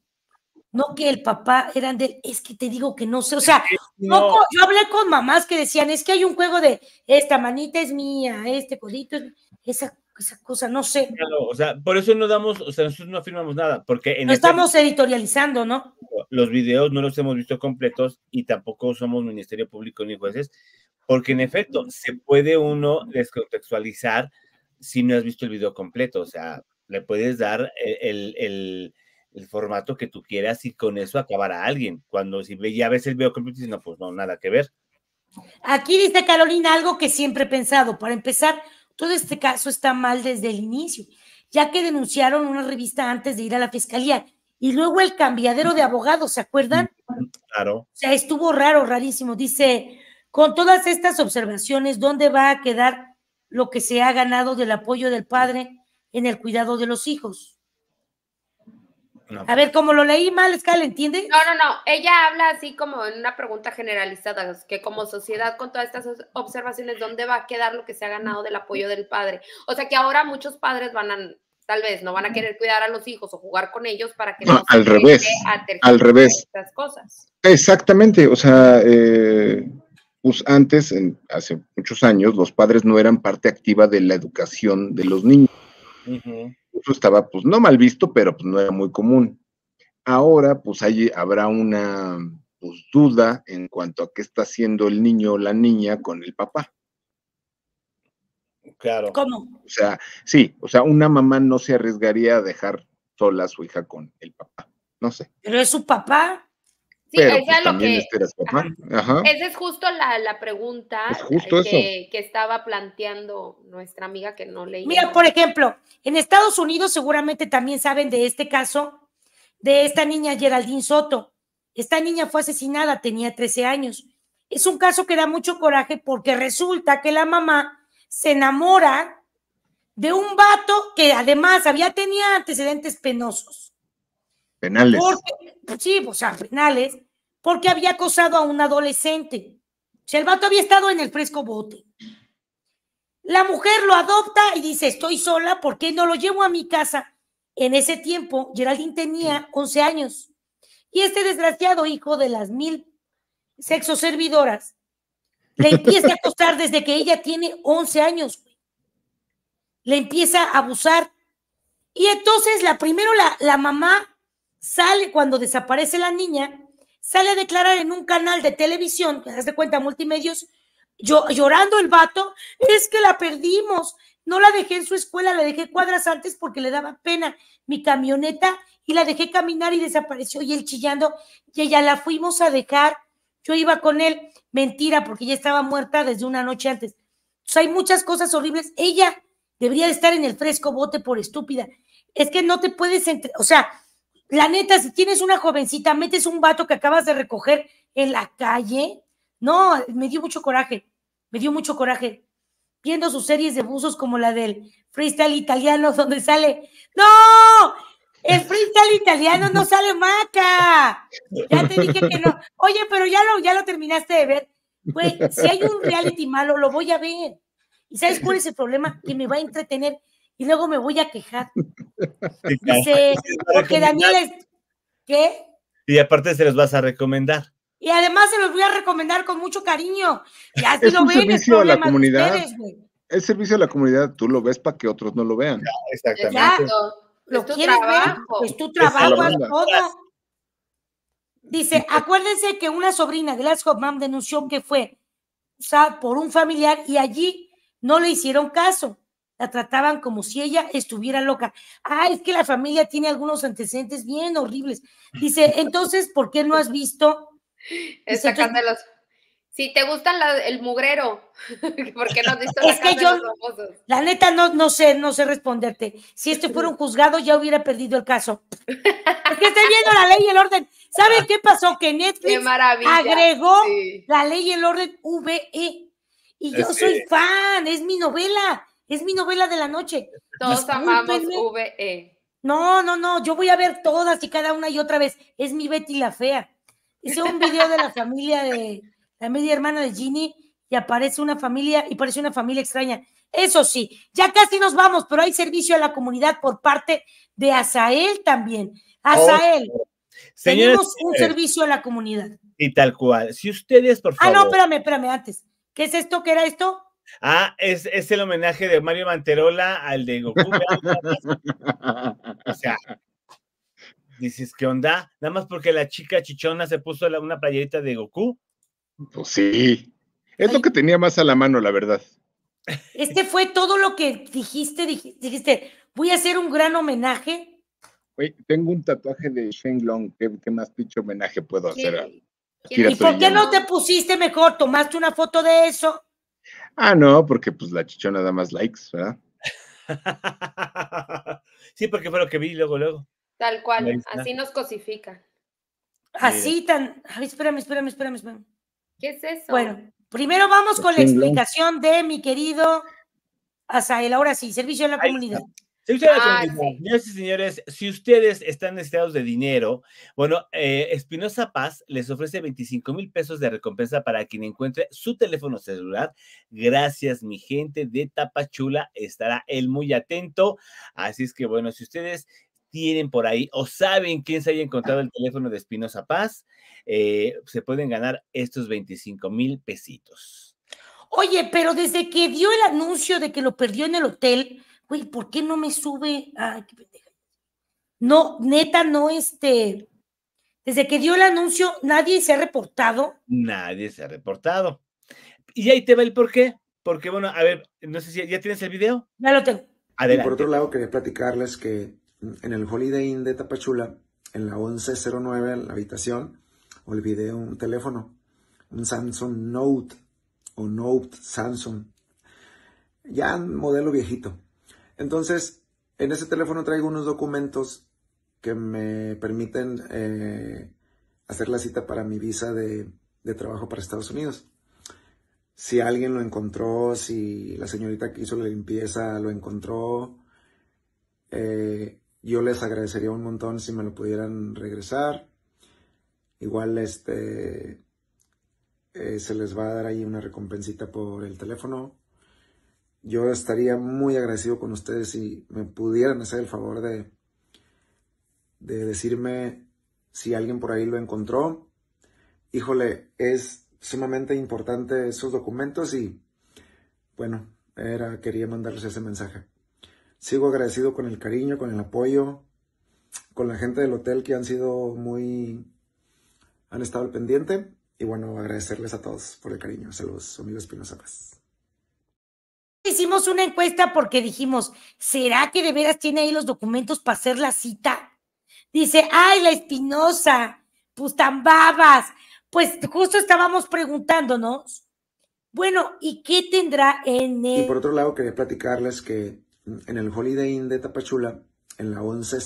No que el papá eran de, es que te digo que no sé, o sea, yo hablé con mamás que decían, es que hay un juego de, esta manita es mía, este codito es Esa esa cosa, no sé. o sea, por eso no damos, o sea, nosotros no afirmamos nada, porque no este estamos editorializando, ¿no? Los videos no los hemos visto completos y tampoco somos Ministerio Público ni jueces, porque en efecto, se puede uno descontextualizar si no has visto el video completo, o sea, le puedes dar el, formato que tú quieras y con eso acabar a alguien, cuando si ya ves el video completo y dices, no, pues no, nada que ver. Aquí dice Carolina algo que siempre he pensado, para empezar, todo este caso está mal desde el inicio, ya que denunciaron una revista antes de ir a la fiscalía y luego el cambiadero de abogados, ¿se acuerdan? Claro. O sea, estuvo raro, rarísimo. Dice, con todas estas observaciones, ¿dónde va a quedar lo que se ha ganado del apoyo del padre en el cuidado de los hijos? A pues. ver, como lo leí mal, es que No, no, no. Ella habla así como en una pregunta generalizada, que como sociedad, con todas estas observaciones, ¿dónde va a quedar lo que se ha ganado del apoyo del padre? O sea que ahora muchos padres van a, tal vez, no van a querer cuidar a los hijos o jugar con ellos para que no, al revés, a al revés. estas cosas. Exactamente, o sea, pues antes, en, hace muchos años, los padres no eran parte activa de la educación de los niños. Eso estaba, pues, no mal visto, pero pues, no era muy común. Ahora, pues, ahí habrá una pues, duda en cuanto a qué está haciendo el niño o la niña con el papá. Claro. ¿Cómo? O sea, sí, o sea, una mamá no se arriesgaría a dejar sola a su hija con el papá. No sé. Pero es su papá. Sí, pues, esa es justo la, pregunta que, estaba planteando nuestra amiga que no leía. Mira, por ejemplo, en Estados Unidos seguramente también saben de este caso de esta niña Geraldine Soto. Esta niña fue asesinada, tenía 13 años. Es un caso que da mucho coraje porque resulta que la mamá se enamora de un vato que además había tenido antecedentes penosos. Penales. sí, pues, o sea, penales, porque había acosado a un adolescente. O el vato había estado en el fresco bote. La mujer lo adopta y dice, estoy sola, porque no lo llevo a mi casa? En ese tiempo, Geraldine tenía 11 años. Y este desgraciado hijo de las mil servidoras le empieza a acosar desde que ella tiene 11 años. Le empieza a abusar. Y entonces, la primero la, la mamá sale, cuando desaparece la niña, sale a declarar en un canal de televisión, que de cuenta multimedios, yo, llorando el vato, es que la perdimos, no la dejé en su escuela, la dejé cuadras antes porque le daba pena mi camioneta y la dejé caminar y desapareció y él chillando, y ella la fuimos a dejar, yo iba con él, mentira, porque ella estaba muerta desde una noche antes. Entonces, hay muchas cosas horribles, ella debería de estar en el fresco bote por estúpida. Es que no te puedes, entre o sea, la neta, si tienes una jovencita, metes un vato que acabas de recoger en la calle. No, me dio mucho coraje, me dio mucho coraje. Viendo sus series de buzos como la del freestyle italiano, donde sale. ¡No! El freestyle italiano no sale maca. Ya te dije que no. Oye, pero ya lo, ya lo terminaste de ver. si hay un reality malo, lo voy a ver. ¿Y sabes cuál es el problema? Que me va a entretener y luego me voy a quejar. Dice, porque Daniel es... ¿Qué? Y aparte se los vas a recomendar. Y además se los voy a recomendar con mucho cariño. así es lo un ven, servicio a la comunidad. el es servicio a la comunidad, tú lo ves para que otros no lo vean. exactamente. Lo tu ver, es tu trabajo, pues todo. Dice, acuérdense que una sobrina de las Hopman denunció que fue o por un familiar y allí no le hicieron caso la trataban como si ella estuviera loca. Ah, es que la familia tiene algunos antecedentes bien horribles. Dice, entonces, ¿por qué no has visto? Está los si te gusta el mugrero, porque no Es que yo, la neta, no, no sé, no sé responderte. Si este fuera un juzgado, ya hubiera perdido el caso. Porque estoy viendo la ley y el orden. ¿Saben qué pasó? Que Netflix agregó la ley y el orden VE. Y yo soy fan, es mi novela. Es mi novela de la noche. Todos amamos VE. E. No, no, no, yo voy a ver todas y cada una y otra vez. Es mi Betty la Fea. Hice un video de la familia de la media hermana de Ginny y aparece una familia y parece una familia extraña. Eso sí, ya casi nos vamos, pero hay servicio a la comunidad por parte de Azael también. Azael, tenemos eh, un servicio a la comunidad. Y tal cual. Si ustedes, por favor. Ah, no, espérame, espérame, antes. ¿Qué es esto? ¿Qué era esto? Ah, es, el homenaje de Mario Manterola al de Goku. o sea, dices, ¿qué onda? Nada más porque la chica chichona se puso una playerita de Goku. Pues sí, es lo que tenía más a la mano, la verdad. Este fue todo lo que dijiste, dijiste, voy a hacer un gran homenaje. Oye, tengo un tatuaje de Shane Long, ¿qué, más pinche homenaje puedo hacer? ¿Y por qué no te pusiste mejor? ¿Tomaste una foto de eso? Ah, no, porque pues la chichona da más likes, ¿verdad? sí, porque fue lo que vi luego, luego. Tal cual, así nos cosifica. Así tan. ver, espérame, espérame, espérame, espérame. ¿Qué es eso? Bueno, primero vamos con la explicación de mi querido Azael. Ahora sí, servicio a la comunidad. Ah, y señores, si ustedes están necesitados de dinero, bueno, eh, Espinosa Paz les ofrece 25 mil pesos de recompensa para quien encuentre su teléfono celular. Gracias, mi gente de Tapachula. Estará él muy atento. Así es que, bueno, si ustedes tienen por ahí o saben quién se haya encontrado el teléfono de Espinosa Paz, eh, se pueden ganar estos 25 mil pesitos. Oye, pero desde que dio el anuncio de que lo perdió en el hotel, güey, ¿por qué no me sube? Ay, qué pendeja. No, neta, no, este, desde que dio el anuncio, nadie se ha reportado. Nadie se ha reportado. Y ahí te va el por qué. Porque, bueno, a ver, no sé si ya tienes el video. Ya lo tengo. Y por otro lado, quería platicarles que en el Holiday Inn de Tapachula, en la 1109, en la habitación, olvidé un teléfono, un Samsung Note o Note Samsung, ya modelo viejito. Entonces, en ese teléfono traigo unos documentos que me permiten eh, hacer la cita para mi visa de, trabajo para Estados Unidos. Si alguien lo encontró, si la señorita que hizo la limpieza lo encontró, eh, yo les agradecería un montón si me lo pudieran regresar. Igual este eh, se les va a dar ahí una recompensita por el teléfono yo estaría muy agradecido con ustedes si me pudieran hacer el favor de, de decirme si alguien por ahí lo encontró. Híjole, es sumamente importante esos documentos y bueno, era, quería mandarles ese mensaje. Sigo agradecido con el cariño, con el apoyo, con la gente del hotel que han sido muy, han estado al pendiente. Y bueno, agradecerles a todos por el cariño. Saludos, amigos Espinosa hicimos una encuesta porque dijimos, ¿será que de veras tiene ahí los documentos para hacer la cita? Dice, ay, la Espinosa, pues tan babas. Pues justo estábamos preguntándonos, bueno, ¿y qué tendrá en el... Y por otro lado, quería platicarles que en el Holiday Inn de Tapachula, en la 11...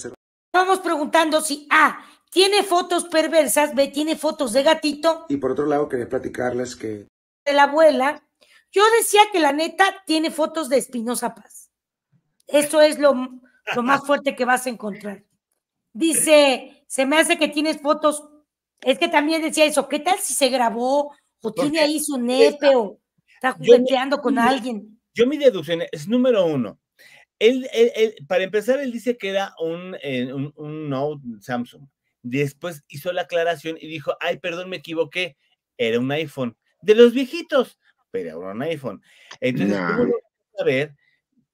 Estábamos preguntando si A, ah, tiene fotos perversas, B, tiene fotos de gatito. Y por otro lado, quería platicarles que... De la abuela, yo decía que la neta tiene fotos de Espinosa Paz. Eso es lo, más fuerte que vas a encontrar. Dice, se me hace que tienes fotos. Es que también decía eso, ¿qué tal si se grabó o tiene ahí su nepe o está jugueteando con alguien? Yo mi deducción es número uno. Él, para empezar, él dice que era eh, un, un Note Samsung. Después hizo la aclaración y dijo, ay, perdón, me equivoqué, era un iPhone. De los viejitos, pero ahora un iPhone. Entonces, no. saber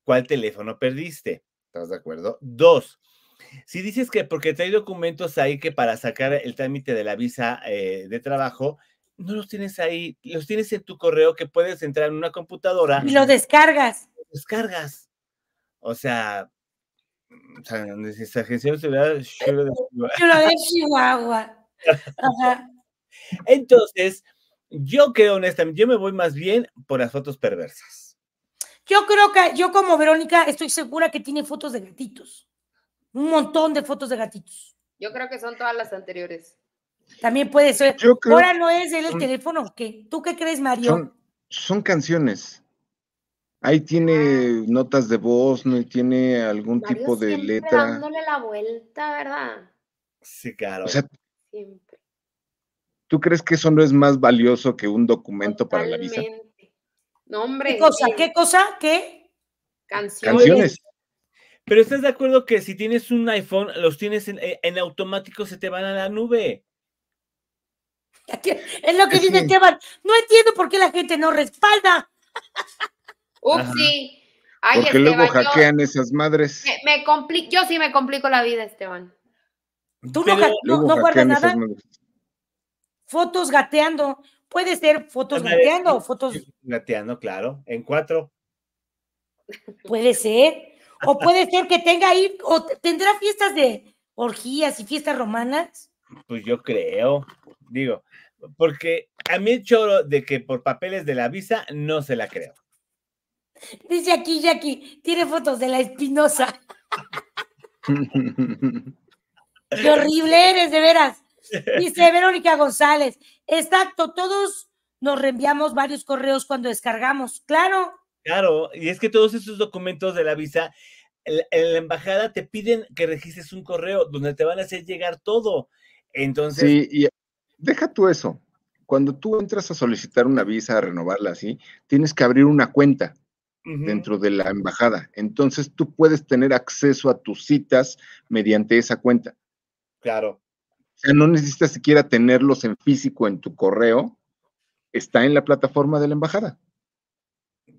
cuál teléfono perdiste? ¿Estás de acuerdo? Dos, si dices que porque trae documentos ahí que para sacar el trámite de la visa eh, de trabajo, no los tienes ahí, los tienes en tu correo que puedes entrar en una computadora. Y lo descargas. Lo descargas. O sea, o sea, agencia de seguridad, yo lo de Chihuahua. Ajá. Entonces, yo que honestamente, yo me voy más bien por las fotos perversas. Yo creo que, yo como Verónica, estoy segura que tiene fotos de gatitos. Un montón de fotos de gatitos. Yo creo que son todas las anteriores. También puede ser. Ahora no es el teléfono, ¿qué? ¿Tú qué crees, Mario? Son, canciones. Ahí tiene ah. notas de voz, no tiene algún tipo de letra. Dándole la vuelta, ¿verdad? Sí, claro. O ¿Tú crees que eso no es más valioso que un documento para la visa? No, ¿Qué cosa? ¿Qué cosa? ¿Qué? Canciones. Canciones. Pero estás de acuerdo que si tienes un iPhone, los tienes en, eh, automático, se te van a la nube. Es lo que dice Esteban. No entiendo por qué la gente no respalda. Upsi. Porque luego hackean esas madres. Me, me yo sí me complico la vida, Esteban. ¿Tú no, guardas nada? fotos gateando. Puede ser fotos gateando o fotos. Gateando, claro, en cuatro. Puede ser. O puede ser que tenga ahí, o tendrá fiestas de orgías y fiestas romanas. Pues yo creo, digo, porque a mí el choro de que por papeles de la visa no se la creo. Dice aquí Jackie, tiene fotos de la Espinosa. Qué horrible eres, de veras. Dice Verónica González, exacto, todos nos reenviamos varios correos cuando descargamos, claro. Claro, y es que todos esos documentos de la visa, en, la embajada te piden que registres un correo donde te van a hacer llegar todo. Entonces. deja tú eso. Cuando tú entras a solicitar una visa, a renovarla así, tienes que abrir una cuenta dentro de la embajada. Entonces tú puedes tener acceso a tus citas mediante esa cuenta. Claro sea, no necesitas siquiera tenerlos en físico en tu correo, está en la plataforma de la embajada.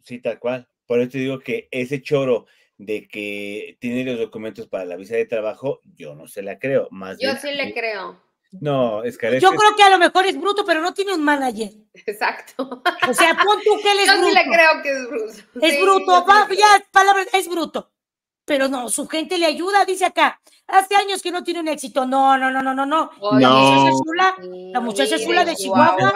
Sí, tal cual. Por eso te digo que ese choro de que tiene los documentos para la visa de trabajo, yo no se la creo. Más yo sí le creo. No, es que Yo creo que a lo mejor es bruto, pero no tiene un manager. Exacto. O sea, pon tú que es bruto. Yo sí le creo que es bruto. Es bruto, va, ya, palabra, es bruto pero no, su gente le ayuda, dice acá. Hace años que no tiene un éxito. No, no, no, no, no, no. la muchacha chula, la muchacha zula de ah, Chihuahua.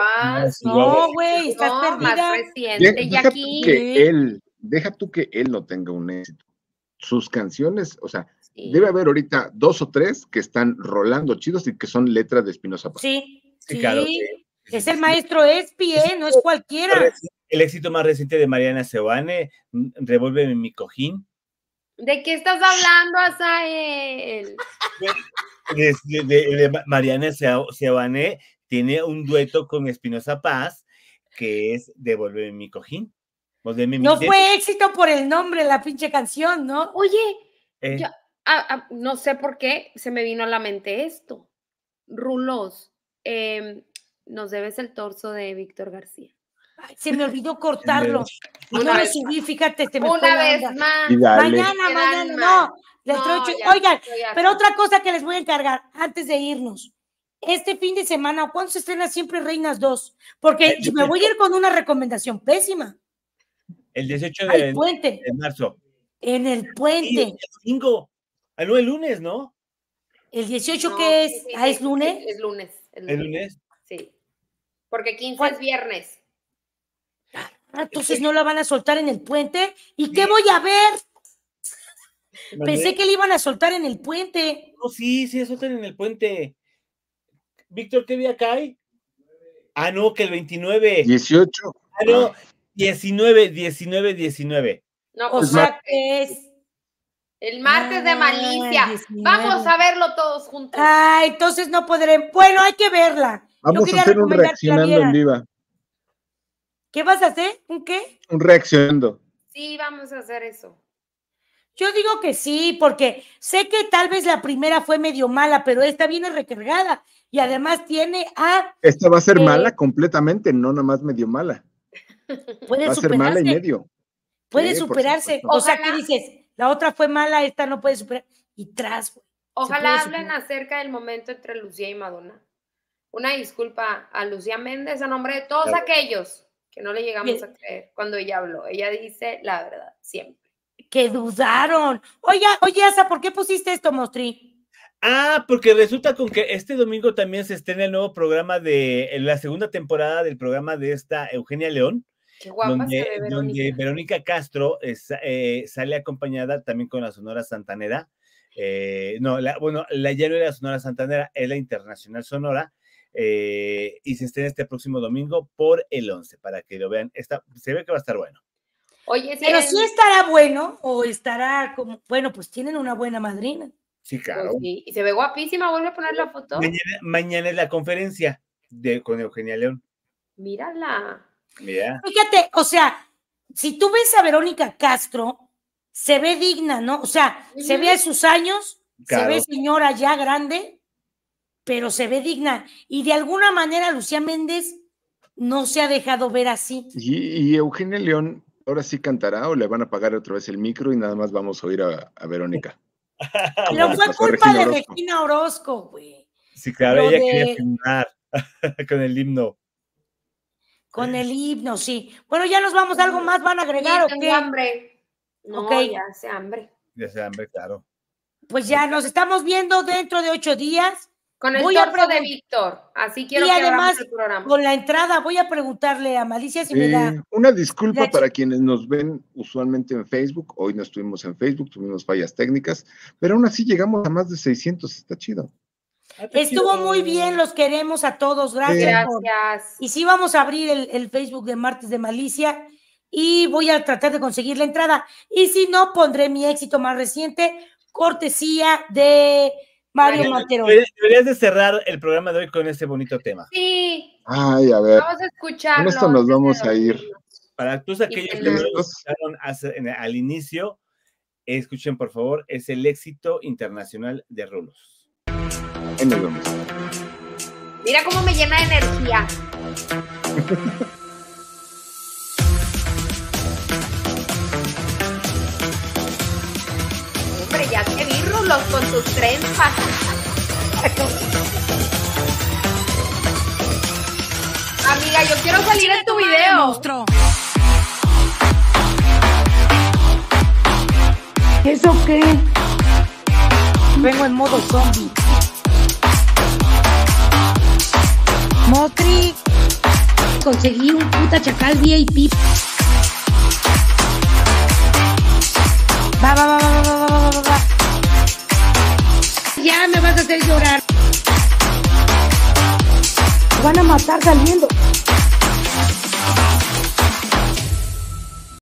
No, güey, estás perdida. deja, que él, deja tú que él no tenga un éxito. Sus canciones, o sea, debe haber ahorita dos o tres que están rolando chidos y que son letras de Espinosa Paz. Sí, sí, Es el maestro Espi, ¿eh? no es cualquiera. El éxito más reciente de Mariana Sebane, mm, Revuelve mi cojín, ¿De qué estás hablando, Asael? Mariana Seabane tiene un dueto con Espinosa Paz que es Devolver mi cojín. Pues, no fue éxito por el nombre, la pinche canción, ¿no? Oye, eh. no sé por qué se me vino a la mente esto. Rulos, em, nos debes el torso de Víctor García se me olvidó cortarlo. no lo subí, fíjate, me Una vez más. Mañana, mañana, no. Oigan, pero otra cosa que les voy a encargar antes de irnos. Este fin de semana, ¿cuándo se estrena Siempre Reinas 2? Porque me voy a ir con una recomendación pésima. El 18 de, de marzo. En el puente. el ah, el lunes, ¿no? ¿El 18 que qué es? ¿Ah, es lunes? es lunes. ¿El lunes? Sí. Porque 15 es viernes. Ah, entonces no la van a soltar en el puente. ¿Y qué voy a ver? Pensé que le iban a soltar en el puente. No, sí, sí, soltan en el puente. Víctor, ¿qué día cae? Ah, no, que el 29. 18. Ah, no, 19, 19, 19. No, o pues es. El martes de ah, malicia. Vamos a verlo todos juntos. Ay ah, entonces no podré. Bueno, hay que verla. Vamos Yo a hacer un reaccionando en viva. ¿Qué vas a hacer? ¿Un qué? Un reaccionando. Sí, vamos a hacer eso. Yo digo que sí, porque sé que tal vez la primera fue medio mala, pero esta viene recargada y además tiene a. Esta va a ser eh, mala completamente, no nada más medio mala. Puede va a ser mala y medio. Puede superarse. O sea, ¿qué dices, la otra fue mala, esta no puede superar. Y tras. Ojalá hablen acerca del momento entre Lucía y Madonna. Una disculpa a Lucía Méndez a nombre de todos aquellos que no le llegamos a creer cuando ella habló. Ella dice la verdad, siempre. Que dudaron. Oye, oye, Asa, ¿por qué pusiste esto, Mostri? Ah, porque resulta con que este domingo también se estrena el nuevo programa de la segunda temporada del programa de esta Eugenia León. Qué guapa donde, Verónica. donde Verónica Castro eh, sale acompañada también con la Sonora Santanera. Eh, no, bueno, la ya no era Sonora Santanera, es la Internacional Sonora. Eh, y se estén este próximo domingo por el 11, para que lo vean. se ve que va a estar bueno. Oye, si pero sí estará bueno o estará como, bueno, pues tienen una buena madrina. Sí, pues claro. Y se ve guapísima, vuelve a poner la foto. Mañana, es la conferencia de, con Eugenia León. Mírala. Mira. Fíjate, o sea, si tú ves a Verónica Castro, se ve digna, ¿no? O sea, se ve a sus años, se ve señora ya grande, pero se ve digna. Y de alguna manera Lucía Méndez no se ha dejado ver así. Y, y Eugenia León, ¿ahora sí cantará o le van a pagar otra vez el micro y nada más vamos a oír a, Verónica? pero fue culpa de Regina Orozco, güey. Sí, claro, ella quería con el himno. Con el himno, sí. Bueno, ya nos vamos, ¿algo más van a agregar o qué? hambre. No, ya hace hambre. Ya hace hambre, claro. Pues ya nos estamos viendo dentro de ocho días. Con el de Víctor, así quiero y que además, Con la entrada voy a preguntarle a Malicia si me eh, da. Una disculpa para quienes nos ven usualmente en Facebook, hoy no estuvimos en Facebook, tuvimos fallas técnicas, pero aún así llegamos a más de 600, está chido. Ah, pues estuvo muy bien, los queremos a todos, gracias. gracias. Y sí vamos a abrir el Facebook de Martes de Malicia y voy a tratar de conseguir la entrada. Y si no, pondré mi éxito más reciente, cortesía de Mario Matero. Deberías de cerrar el programa de hoy con este bonito tema. Sí. Ay, a ver. Vamos a escuchar. Con esto nos vamos a ir. Para todos aquellos que nos lo escucharon al inicio, escuchen por favor, es el éxito internacional de Rulos. Mira cómo me llena de energía. Hombre, ya con sus trenzas. Amiga, yo quiero salir en tu video. ¿Eso qué? Vengo en modo zombie. Motri, conseguí un puta chacal VIP. Va, va, va, va, va, va, va, va, va ya me vas a hacer llorar. Van a matar saliendo.